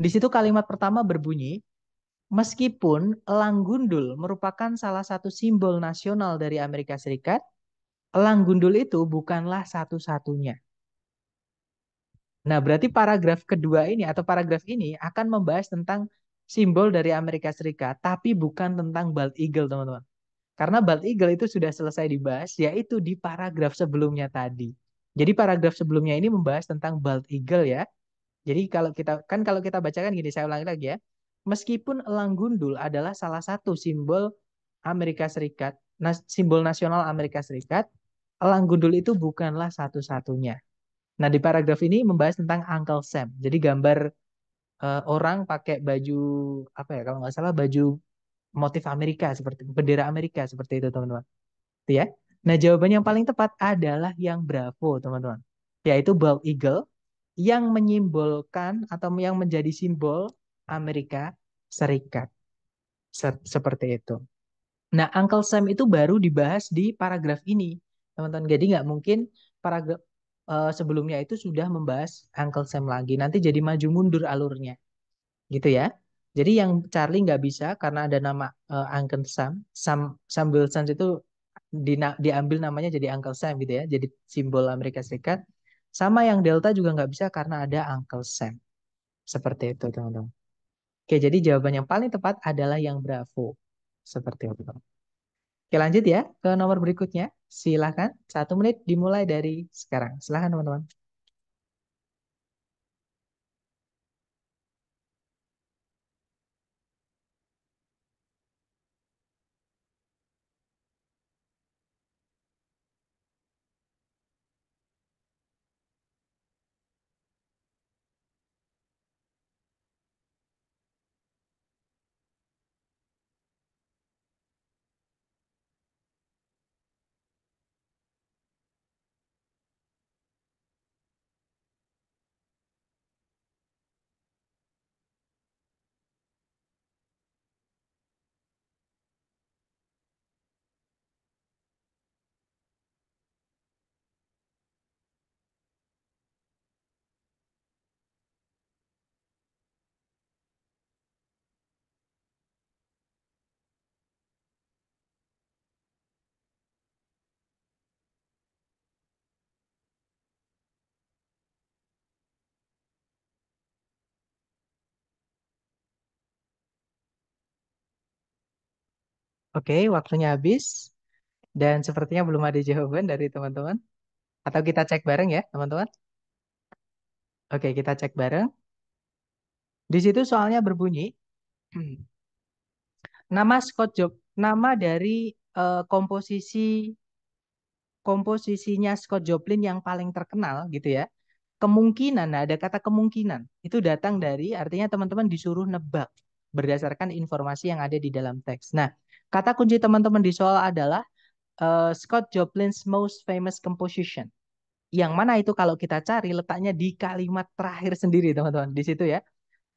Di situ kalimat pertama berbunyi, meskipun elang gundul merupakan salah satu simbol nasional dari Amerika Serikat, elang gundul itu bukanlah satu-satunya. Nah, berarti paragraf kedua ini atau paragraf ini akan membahas tentang simbol dari Amerika Serikat, tapi bukan tentang bald eagle, teman-teman. Karena bald eagle itu sudah selesai dibahas, yaitu di paragraf sebelumnya tadi. Jadi paragraf sebelumnya ini membahas tentang bald eagle ya. Jadi kalau kita kan kalau kita bacakan gini saya ulangi lagi ya. Meskipun elang gundul adalah salah satu simbol Amerika Serikat, nas, simbol nasional Amerika Serikat, elang gundul itu bukanlah satu-satunya. Nah, di paragraf ini membahas tentang Uncle Sam. Jadi gambar uh, orang pakai baju apa ya kalau nggak salah baju motif Amerika seperti bendera Amerika seperti itu, teman-teman. Itu ya. Nah, jawaban yang paling tepat adalah yang Bravo, teman-teman. Yaitu bald eagle yang menyimbolkan atau yang menjadi simbol Amerika Serikat. Seperti itu. Nah, Uncle Sam itu baru dibahas di paragraf ini, teman-teman. Jadi nggak mungkin paragraf uh, sebelumnya itu sudah membahas Uncle Sam lagi. Nanti jadi maju mundur alurnya. Gitu ya. Jadi yang Charlie nggak bisa karena ada nama uh, Uncle Sam. Sam, Sam Wilson itu di, diambil namanya jadi Uncle Sam gitu ya, jadi simbol Amerika Serikat. Sama yang Delta juga nggak bisa karena ada Uncle Sam. Seperti itu teman-teman. Oke, jadi jawaban yang paling tepat adalah yang Bravo. Seperti itu. Oke lanjut ya ke nomor berikutnya. Silahkan, satu menit dimulai dari sekarang. Silahkan teman-teman. Oke, waktunya habis dan sepertinya belum ada jawaban dari teman-teman. Atau kita cek bareng ya, teman-teman. Oke, kita cek bareng. Di situ soalnya berbunyi *clears throat* nama Scott Job, nama dari uh, komposisi komposisinya Scott Joplin yang paling terkenal gitu ya. Kemungkinan, nah ada kata kemungkinan. Itu datang dari artinya teman-teman disuruh nebak berdasarkan informasi yang ada di dalam teks. Nah, Kata kunci teman-teman di soal adalah uh, Scott Joplin's most famous composition. Yang mana itu kalau kita cari letaknya di kalimat terakhir sendiri, teman-teman. Di situ ya.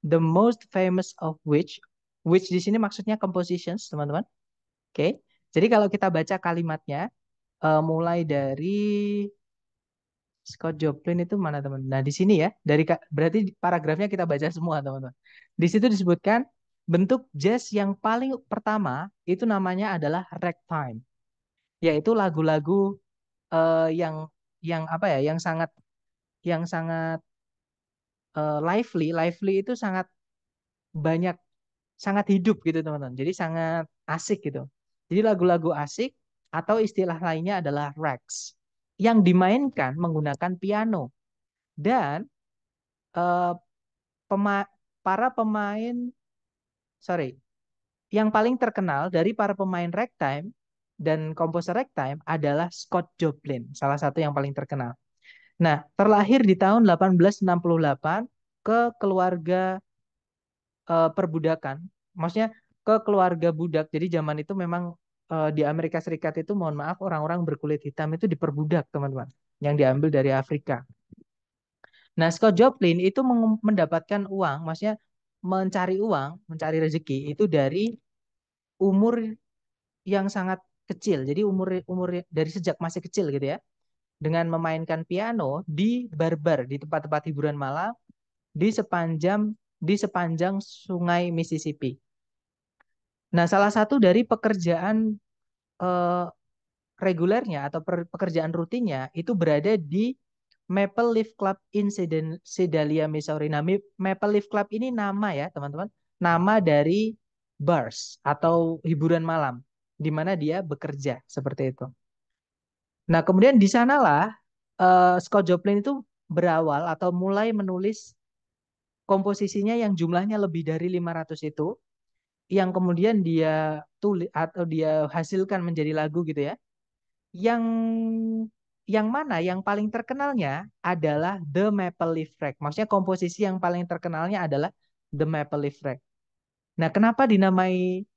The most famous of which, which di sini maksudnya compositions, teman-teman. Oke. Okay. Jadi kalau kita baca kalimatnya uh, mulai dari Scott Joplin itu mana teman? Nah di sini ya dari berarti paragrafnya kita baca semua teman-teman. Di situ disebutkan Bentuk jazz yang paling pertama itu namanya adalah ragtime, yaitu lagu-lagu uh, yang yang apa ya, yang sangat yang sangat uh, lively, lively itu sangat banyak, sangat hidup gitu teman-teman. Jadi sangat asik gitu. Jadi lagu-lagu asik atau istilah lainnya adalah rags yang dimainkan menggunakan piano dan uh, pema para pemain sorry, yang paling terkenal dari para pemain ragtime dan komposer ragtime adalah Scott Joplin, salah satu yang paling terkenal. Nah, terlahir di tahun 1868 ke keluarga uh, perbudakan, maksudnya ke keluarga budak. Jadi zaman itu memang uh, di Amerika Serikat itu mohon maaf orang-orang berkulit hitam itu diperbudak, teman-teman, yang diambil dari Afrika. Nah, Scott Joplin itu mendapatkan uang, maksudnya mencari uang, mencari rezeki itu dari umur yang sangat kecil. Jadi umur umur dari sejak masih kecil gitu ya. Dengan memainkan piano di barbar di tempat-tempat hiburan malam di sepanjang di sepanjang Sungai Mississippi. Nah, salah satu dari pekerjaan eh, regulernya atau pekerjaan rutinnya itu berada di Maple Leaf Club in Sedalia, Missouri. Nah, Maple Leaf Club ini nama ya, teman-teman. Nama dari bars atau hiburan malam di mana dia bekerja seperti itu. Nah, kemudian di sanalah uh, Scott Joplin itu berawal atau mulai menulis komposisinya yang jumlahnya lebih dari 500 itu yang kemudian dia tulis atau dia hasilkan menjadi lagu gitu ya. Yang yang mana yang paling terkenalnya adalah The Maple Leaf Rag. Maksudnya komposisi yang paling terkenalnya adalah The Maple Leaf Rag. Nah, kenapa dinamai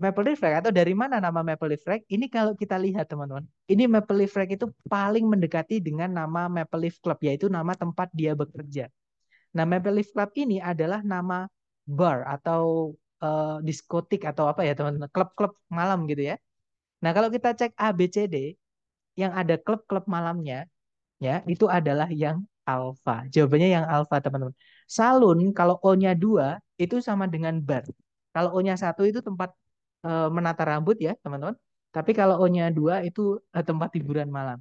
Maple Leaf Rag atau dari mana nama Maple Leaf Rag? Ini kalau kita lihat teman-teman, ini Maple Leaf Rag itu paling mendekati dengan nama Maple Leaf Club, yaitu nama tempat dia bekerja. Nah, Maple Leaf Club ini adalah nama bar atau uh, diskotik atau apa ya teman-teman, klub-klub malam gitu ya. Nah, kalau kita cek ABCD, yang ada klub-klub malamnya ya itu adalah yang alfa. Jawabannya yang alfa teman-teman. Salon kalau O-nya dua itu sama dengan bar. Kalau O-nya satu itu tempat e, menata rambut ya teman-teman. Tapi kalau O-nya dua itu e, tempat hiburan malam.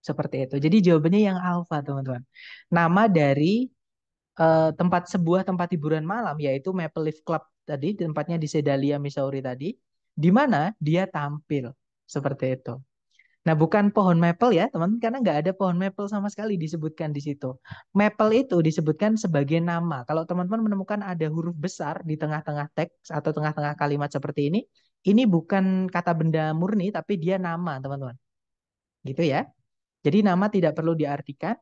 Seperti itu. Jadi jawabannya yang alfa teman-teman. Nama dari e, tempat sebuah tempat hiburan malam yaitu Maple Leaf Club tadi tempatnya di Sedalia Missouri tadi di mana dia tampil seperti itu. Nah, bukan pohon maple ya, teman, teman karena nggak ada pohon maple sama sekali disebutkan di situ. Maple itu disebutkan sebagai nama. Kalau teman-teman menemukan ada huruf besar di tengah-tengah teks atau tengah-tengah kalimat seperti ini, ini bukan kata benda murni, tapi dia nama, teman-teman. Gitu ya. Jadi nama tidak perlu diartikan.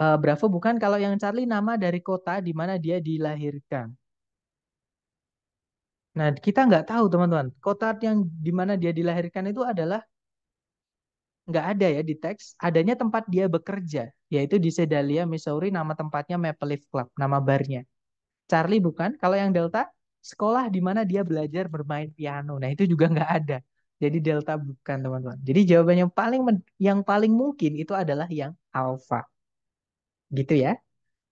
Uh, Bravo bukan kalau yang Charlie nama dari kota di mana dia dilahirkan. Nah, kita nggak tahu, teman-teman. Kota yang di mana dia dilahirkan itu adalah nggak ada ya di teks, adanya tempat dia bekerja, yaitu di Sedalia, Missouri, nama tempatnya Maple Leaf Club, nama barnya. Charlie bukan, kalau yang Delta, sekolah di mana dia belajar bermain piano. Nah, itu juga nggak ada. Jadi Delta bukan, teman-teman. Jadi jawabannya yang paling yang paling mungkin itu adalah yang Alpha. Gitu ya.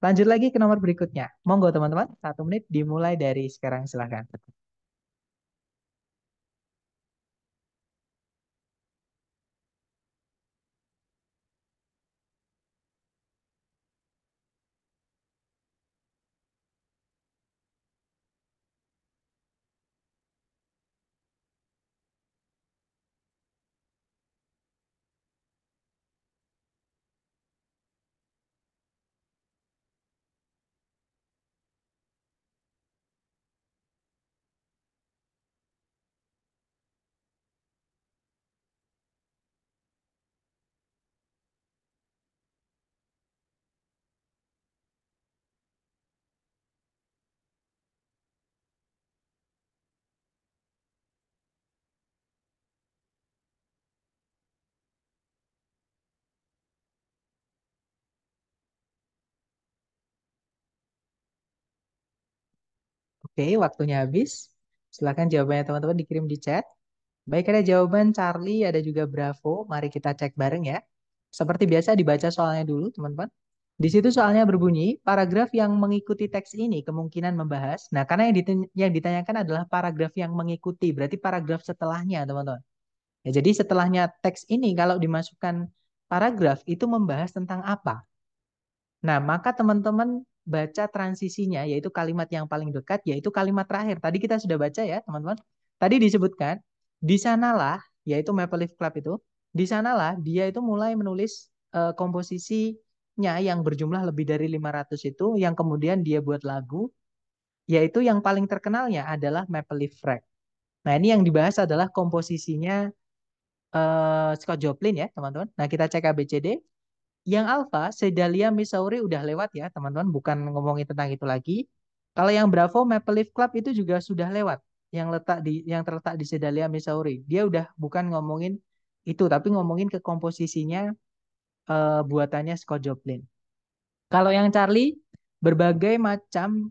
Lanjut lagi ke nomor berikutnya. Monggo teman-teman, satu menit dimulai dari sekarang silahkan. Oke, waktunya habis. Silahkan jawabannya teman-teman dikirim di chat. Baik, ada jawaban Charlie, ada juga Bravo. Mari kita cek bareng ya. Seperti biasa dibaca soalnya dulu teman-teman. Di situ soalnya berbunyi, paragraf yang mengikuti teks ini kemungkinan membahas. Nah, karena yang, ditanya, yang ditanyakan adalah paragraf yang mengikuti, berarti paragraf setelahnya, teman-teman. Ya, jadi setelahnya teks ini kalau dimasukkan paragraf itu membahas tentang apa. Nah, maka teman-teman baca transisinya yaitu kalimat yang paling dekat yaitu kalimat terakhir. Tadi kita sudah baca ya, teman-teman. Tadi disebutkan di sanalah yaitu Maple Leaf Club itu, di sanalah dia itu mulai menulis uh, komposisinya yang berjumlah lebih dari 500 itu yang kemudian dia buat lagu yaitu yang paling terkenalnya adalah Maple Leaf Rag. Nah, ini yang dibahas adalah komposisinya uh, Scott Joplin ya, teman-teman. Nah, kita cek ABCD yang alfa Sedalia Missouri udah lewat ya teman-teman bukan ngomongin tentang itu lagi kalau yang Bravo Maple Leaf Club itu juga sudah lewat yang letak di yang terletak di Sedalia Missouri dia udah bukan ngomongin itu tapi ngomongin ke komposisinya uh, buatannya Scott Joplin kalau yang Charlie berbagai macam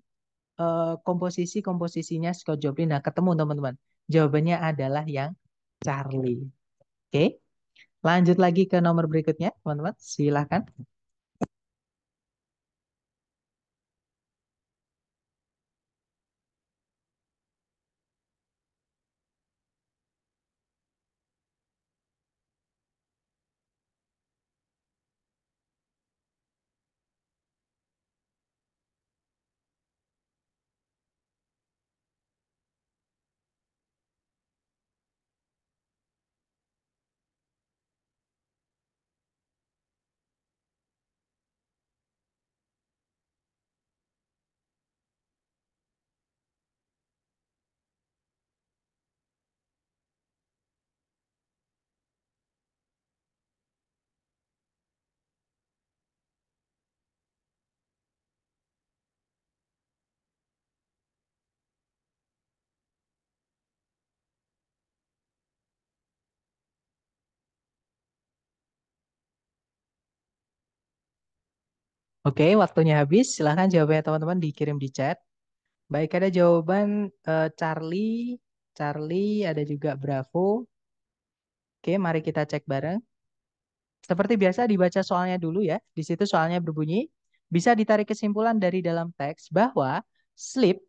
uh, komposisi komposisinya Scott Joplin nah ketemu teman-teman jawabannya adalah yang Charlie oke okay? Lanjut lagi ke nomor berikutnya, teman-teman. Silahkan. Oke, waktunya habis. Silahkan jawabannya teman-teman dikirim di chat. Baik, ada jawaban uh, Charlie, Charlie, ada juga Bravo. Oke, mari kita cek bareng. Seperti biasa dibaca soalnya dulu ya. Di situ soalnya berbunyi, bisa ditarik kesimpulan dari dalam teks bahwa slip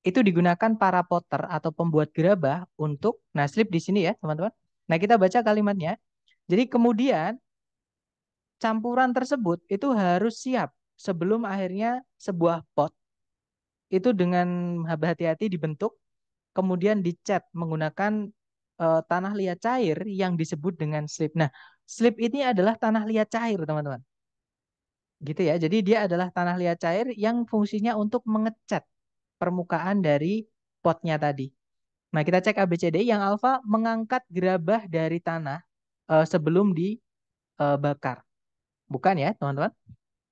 itu digunakan para potter atau pembuat gerabah untuk, nah slip di sini ya teman-teman. Nah kita baca kalimatnya. Jadi kemudian campuran tersebut itu harus siap sebelum akhirnya sebuah pot itu dengan hati-hati dibentuk kemudian dicat menggunakan uh, tanah liat cair yang disebut dengan slip. Nah, slip ini adalah tanah liat cair, teman-teman. Gitu ya. Jadi dia adalah tanah liat cair yang fungsinya untuk mengecat permukaan dari potnya tadi. Nah, kita cek ABCD yang alfa mengangkat gerabah dari tanah uh, sebelum dibakar. Eh, Bukan ya, teman-teman?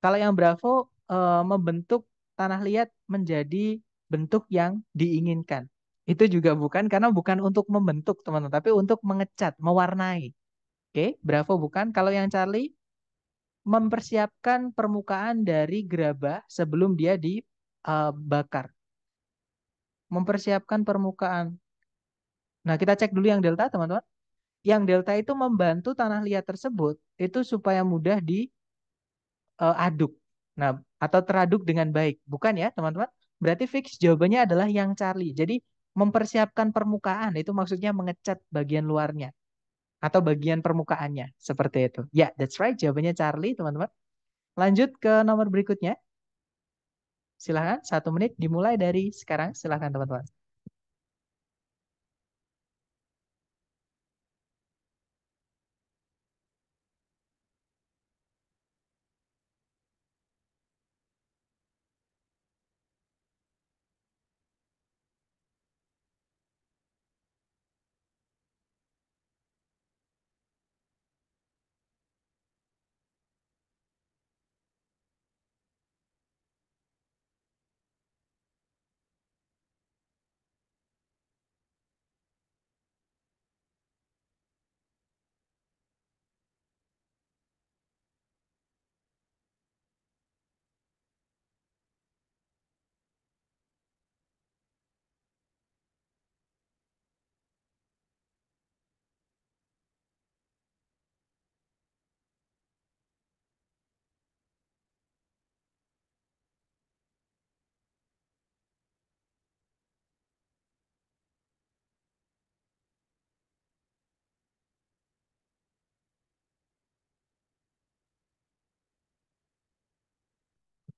Kalau yang Bravo e, membentuk tanah liat menjadi bentuk yang diinginkan. Itu juga bukan karena bukan untuk membentuk, teman-teman, tapi untuk mengecat, mewarnai. Oke, Bravo bukan. Kalau yang Charlie mempersiapkan permukaan dari gerabah sebelum dia dibakar. Eh, mempersiapkan permukaan. Nah, kita cek dulu yang delta, teman-teman yang delta itu membantu tanah liat tersebut itu supaya mudah diaduk. Eh, nah, atau teraduk dengan baik. Bukan ya, teman-teman? Berarti fix jawabannya adalah yang Charlie. Jadi mempersiapkan permukaan itu maksudnya mengecat bagian luarnya atau bagian permukaannya seperti itu. Ya, yeah, that's right. Jawabannya Charlie, teman-teman. Lanjut ke nomor berikutnya. Silahkan, satu menit dimulai dari sekarang. Silahkan, teman-teman.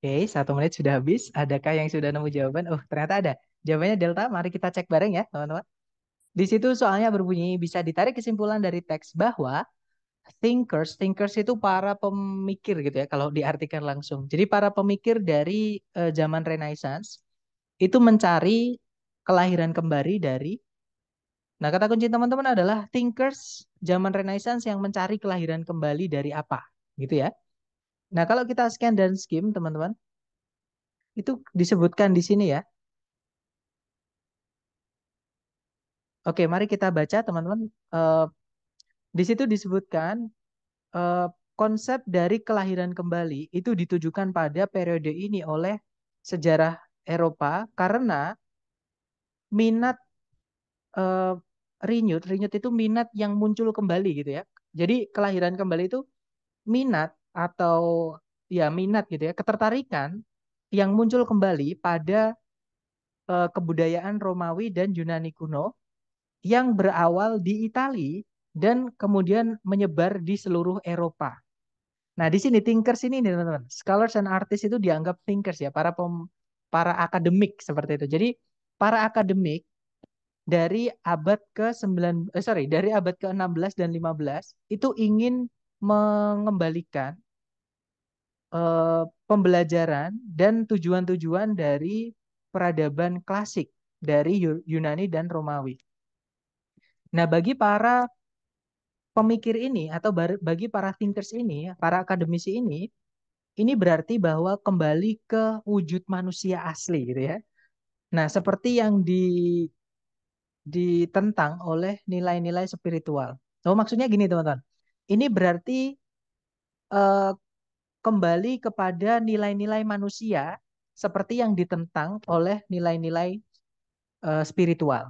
Oke, satu menit sudah habis. Adakah yang sudah nemu jawaban? Oh, ternyata ada. Jawabannya delta. Mari kita cek bareng ya, teman-teman. Di situ soalnya berbunyi bisa ditarik kesimpulan dari teks bahwa thinkers, thinkers itu para pemikir gitu ya kalau diartikan langsung. Jadi para pemikir dari uh, zaman Renaissance itu mencari kelahiran kembali dari Nah, kata kunci teman-teman adalah thinkers zaman Renaissance yang mencari kelahiran kembali dari apa, gitu ya. Nah, kalau kita scan dan skim, teman-teman, itu disebutkan di sini ya. Oke, mari kita baca, teman-teman. Uh, di situ disebutkan uh, konsep dari kelahiran kembali itu ditujukan pada periode ini oleh sejarah Eropa karena minat uh, eh, renewed, renewed itu minat yang muncul kembali gitu ya. Jadi kelahiran kembali itu minat atau ya minat gitu ya, ketertarikan yang muncul kembali pada uh, kebudayaan Romawi dan Yunani kuno yang berawal di Italia dan kemudian menyebar di seluruh Eropa. Nah, di sini thinkers ini nih teman-teman, scholars and artists itu dianggap thinkers ya, para pem, para akademik seperti itu. Jadi, para akademik dari abad ke-9 eh, sorry, dari abad ke-16 dan 15 itu ingin mengembalikan Eh, pembelajaran dan tujuan-tujuan dari peradaban klasik dari Yunani dan Romawi. Nah, bagi para pemikir ini atau bagi para thinkers ini, para akademisi ini, ini berarti bahwa kembali ke wujud manusia asli gitu ya. Nah, seperti yang di ditentang oleh nilai-nilai spiritual. Oh, maksudnya gini, teman-teman. Ini berarti uh, kembali kepada nilai-nilai manusia seperti yang ditentang oleh nilai-nilai uh, spiritual.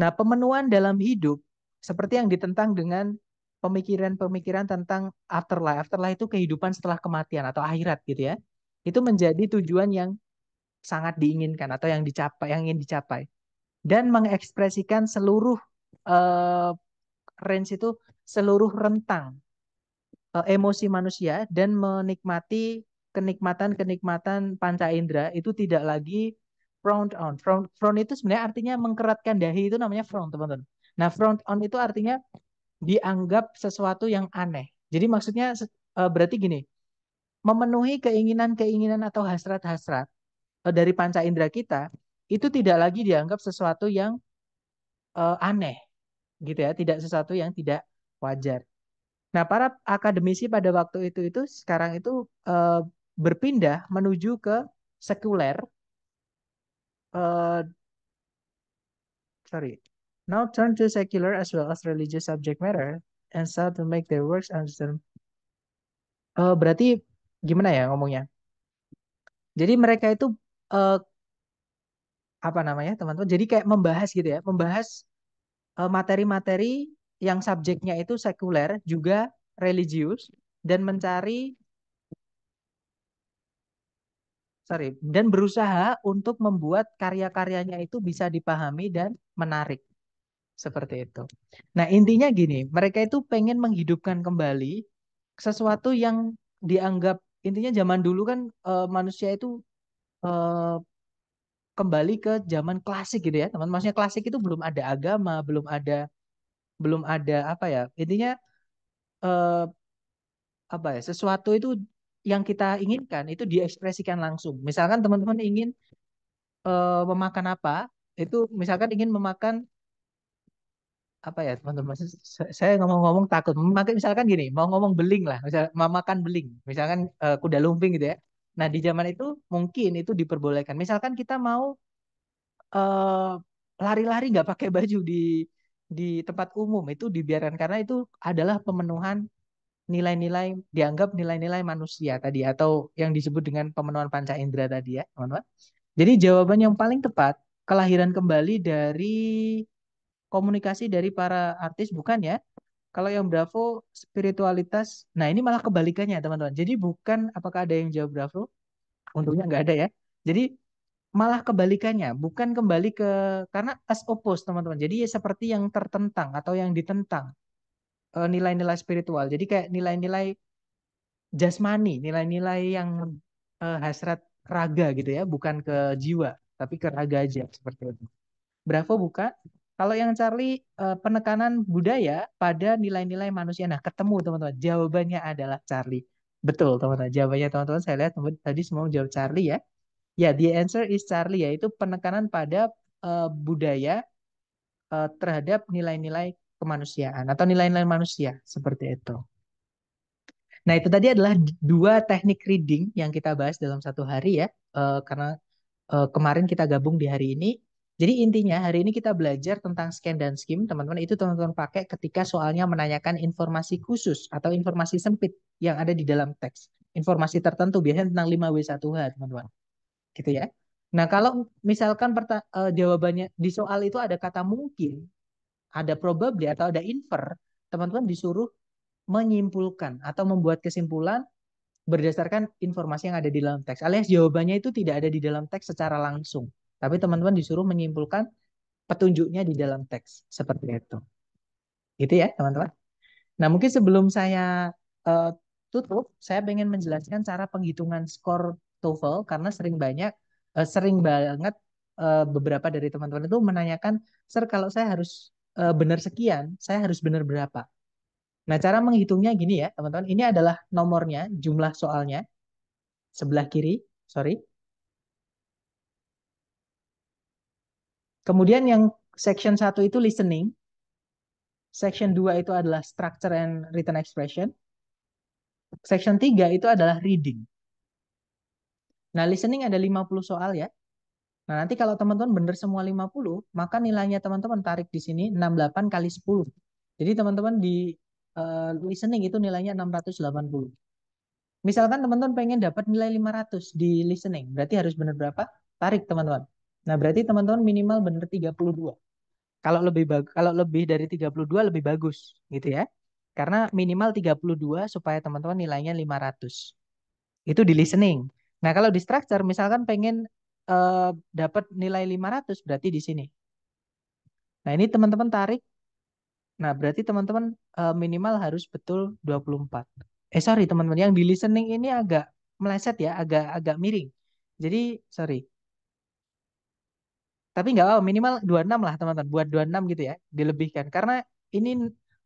Nah, pemenuhan dalam hidup seperti yang ditentang dengan pemikiran-pemikiran tentang afterlife. Afterlife itu kehidupan setelah kematian atau akhirat gitu ya. Itu menjadi tujuan yang sangat diinginkan atau yang dicapai yang ingin dicapai dan mengekspresikan seluruh uh, range itu seluruh rentang Eh, emosi manusia dan menikmati kenikmatan-kenikmatan panca indera itu tidak lagi front on. Front, front itu sebenarnya artinya mengkeratkan dahi itu namanya front, teman-teman. Nah, front on itu artinya dianggap sesuatu yang aneh. Jadi maksudnya eh, berarti gini, memenuhi keinginan-keinginan atau hasrat-hasrat eh, dari panca indera kita itu tidak lagi dianggap sesuatu yang aneh gitu ya, tidak sesuatu yang tidak wajar. Nah, para akademisi pada waktu itu itu sekarang itu eh, berpindah menuju ke sekuler eh, sorry. Now turn to secular as well as religious subject matter and start to make their works understand. Uh, eh, berarti gimana ya ngomongnya? Jadi mereka itu uh, apa namanya teman-teman? Jadi kayak membahas gitu ya, membahas materi -materi yang subjeknya itu sekuler juga religius dan mencari sorry dan berusaha untuk membuat karya-karyanya itu bisa dipahami dan menarik seperti itu. Nah intinya gini, mereka itu pengen menghidupkan kembali sesuatu yang dianggap intinya zaman dulu kan uh, manusia itu uh, kembali ke zaman klasik gitu ya teman maksudnya klasik itu belum ada agama belum ada belum ada apa ya intinya eh, apa ya sesuatu itu yang kita inginkan itu diekspresikan langsung misalkan teman-teman ingin eh, memakan apa itu misalkan ingin memakan apa ya teman-teman saya ngomong-ngomong takut memakai misalkan gini mau ngomong beling lah misal makan beling misalkan eh, kuda lumping gitu ya nah di zaman itu mungkin itu diperbolehkan misalkan kita mau eh, lari-lari nggak -lari pakai baju di di tempat umum itu dibiarkan karena itu adalah pemenuhan nilai-nilai dianggap nilai-nilai manusia tadi atau yang disebut dengan pemenuhan panca indera tadi ya teman-teman. Jadi jawaban yang paling tepat kelahiran kembali dari komunikasi dari para artis bukan ya? Kalau yang Bravo spiritualitas, nah ini malah kebalikannya teman-teman. Jadi bukan apakah ada yang jawab Bravo? Untungnya nggak ada ya. Jadi malah kebalikannya, bukan kembali ke karena as opposed teman-teman. Jadi ya seperti yang tertentang atau yang ditentang eh, nilai-nilai spiritual. Jadi kayak nilai-nilai jasmani, nilai-nilai yang eh, hasrat raga gitu ya, bukan ke jiwa, tapi ke raga aja seperti itu. Bravo bukan Kalau yang Charlie eh, penekanan budaya pada nilai-nilai manusia. Nah, ketemu teman-teman. Jawabannya adalah Charlie. Betul teman-teman. Jawabannya teman-teman saya lihat tadi semua jawab Charlie ya. Ya, the answer is Charlie, yaitu penekanan pada uh, budaya uh, terhadap nilai-nilai kemanusiaan atau nilai-nilai manusia seperti itu. Nah, itu tadi adalah dua teknik reading yang kita bahas dalam satu hari ya, uh, karena uh, kemarin kita gabung di hari ini. Jadi intinya hari ini kita belajar tentang scan dan skim, teman-teman. Itu teman-teman pakai ketika soalnya menanyakan informasi khusus atau informasi sempit yang ada di dalam teks. Informasi tertentu, biasanya tentang 5W1H, teman-teman gitu ya. Nah, kalau misalkan uh, jawabannya di soal itu ada kata mungkin, ada probably atau ada infer, teman-teman disuruh menyimpulkan atau membuat kesimpulan berdasarkan informasi yang ada di dalam teks. Alias jawabannya itu tidak ada di dalam teks secara langsung, tapi teman-teman disuruh menyimpulkan petunjuknya di dalam teks seperti itu. Gitu ya, teman-teman. Nah, mungkin sebelum saya uh, tutup, saya ingin menjelaskan cara penghitungan skor TOEFL karena sering banyak uh, sering banget uh, beberapa dari teman-teman itu menanyakan, "Sir, kalau saya harus uh, benar sekian, saya harus benar berapa?" Nah, cara menghitungnya gini ya, teman-teman. Ini adalah nomornya, jumlah soalnya sebelah kiri, sorry. Kemudian yang section 1 itu listening. Section 2 itu adalah structure and written expression. Section 3 itu adalah reading. Nah, listening ada 50 soal ya. Nah, nanti kalau teman-teman benar semua 50, maka nilainya teman-teman tarik di sini 68 kali 10. Jadi teman-teman di uh, listening itu nilainya 680. Misalkan teman-teman pengen dapat nilai 500 di listening, berarti harus benar berapa? Tarik teman-teman. Nah, berarti teman-teman minimal benar 32. Kalau lebih kalau lebih dari 32 lebih bagus gitu ya. Karena minimal 32 supaya teman-teman nilainya 500. Itu di listening. Nah, kalau di structure misalkan pengen uh, dapat nilai 500 berarti di sini. Nah, ini teman-teman tarik. Nah, berarti teman-teman uh, minimal harus betul 24. Eh, sorry teman-teman, yang di listening ini agak meleset ya, agak agak miring. Jadi, sorry. Tapi nggak apa-apa, minimal 26 lah teman-teman. Buat 26 gitu ya, dilebihkan. Karena ini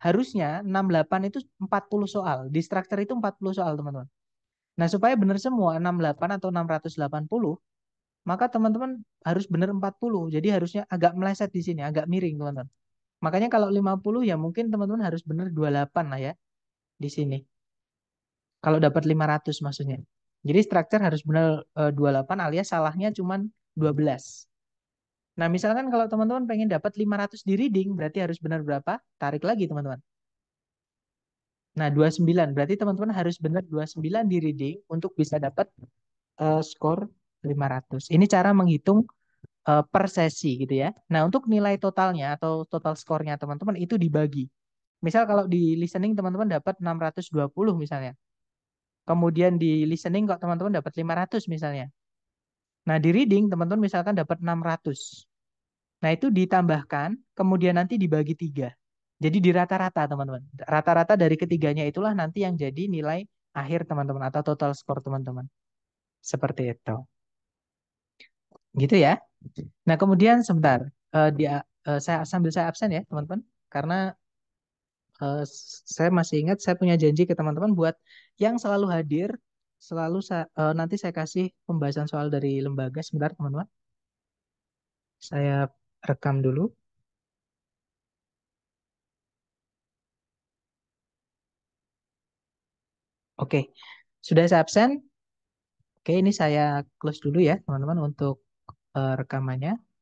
harusnya 68 itu 40 soal. Di structure itu 40 soal teman-teman. Nah, supaya benar semua 68 atau 680, maka teman-teman harus benar 40. Jadi harusnya agak meleset di sini, agak miring, teman-teman. Makanya kalau 50 ya mungkin teman-teman harus benar 28 lah ya di sini. Kalau dapat 500 maksudnya. Jadi structure harus benar e, eh, 28 alias salahnya cuman 12. Nah, misalkan kalau teman-teman pengen dapat 500 di reading, berarti harus benar berapa? Tarik lagi, teman-teman. Nah, 29. Berarti teman-teman harus benar 29 di reading untuk bisa dapat uh, skor 500. Ini cara menghitung uh, per sesi gitu ya. Nah, untuk nilai totalnya atau total skornya teman-teman itu dibagi. Misal kalau di listening teman-teman dapat 620 misalnya. Kemudian di listening kok teman-teman dapat 500 misalnya. Nah, di reading teman-teman misalkan dapat 600. Nah, itu ditambahkan kemudian nanti dibagi tiga jadi di rata-rata teman-teman. Rata-rata dari ketiganya itulah nanti yang jadi nilai akhir teman-teman atau total skor teman-teman. Seperti itu. Gitu ya. Nah kemudian sebentar. Uh, dia, uh, saya sambil saya absen ya teman-teman. Karena uh, saya masih ingat saya punya janji ke teman-teman buat yang selalu hadir. Selalu sa uh, nanti saya kasih pembahasan soal dari lembaga. Sebentar teman-teman. Saya rekam dulu. Oke, sudah saya absen. Oke, ini saya close dulu ya teman-teman untuk uh, rekamannya.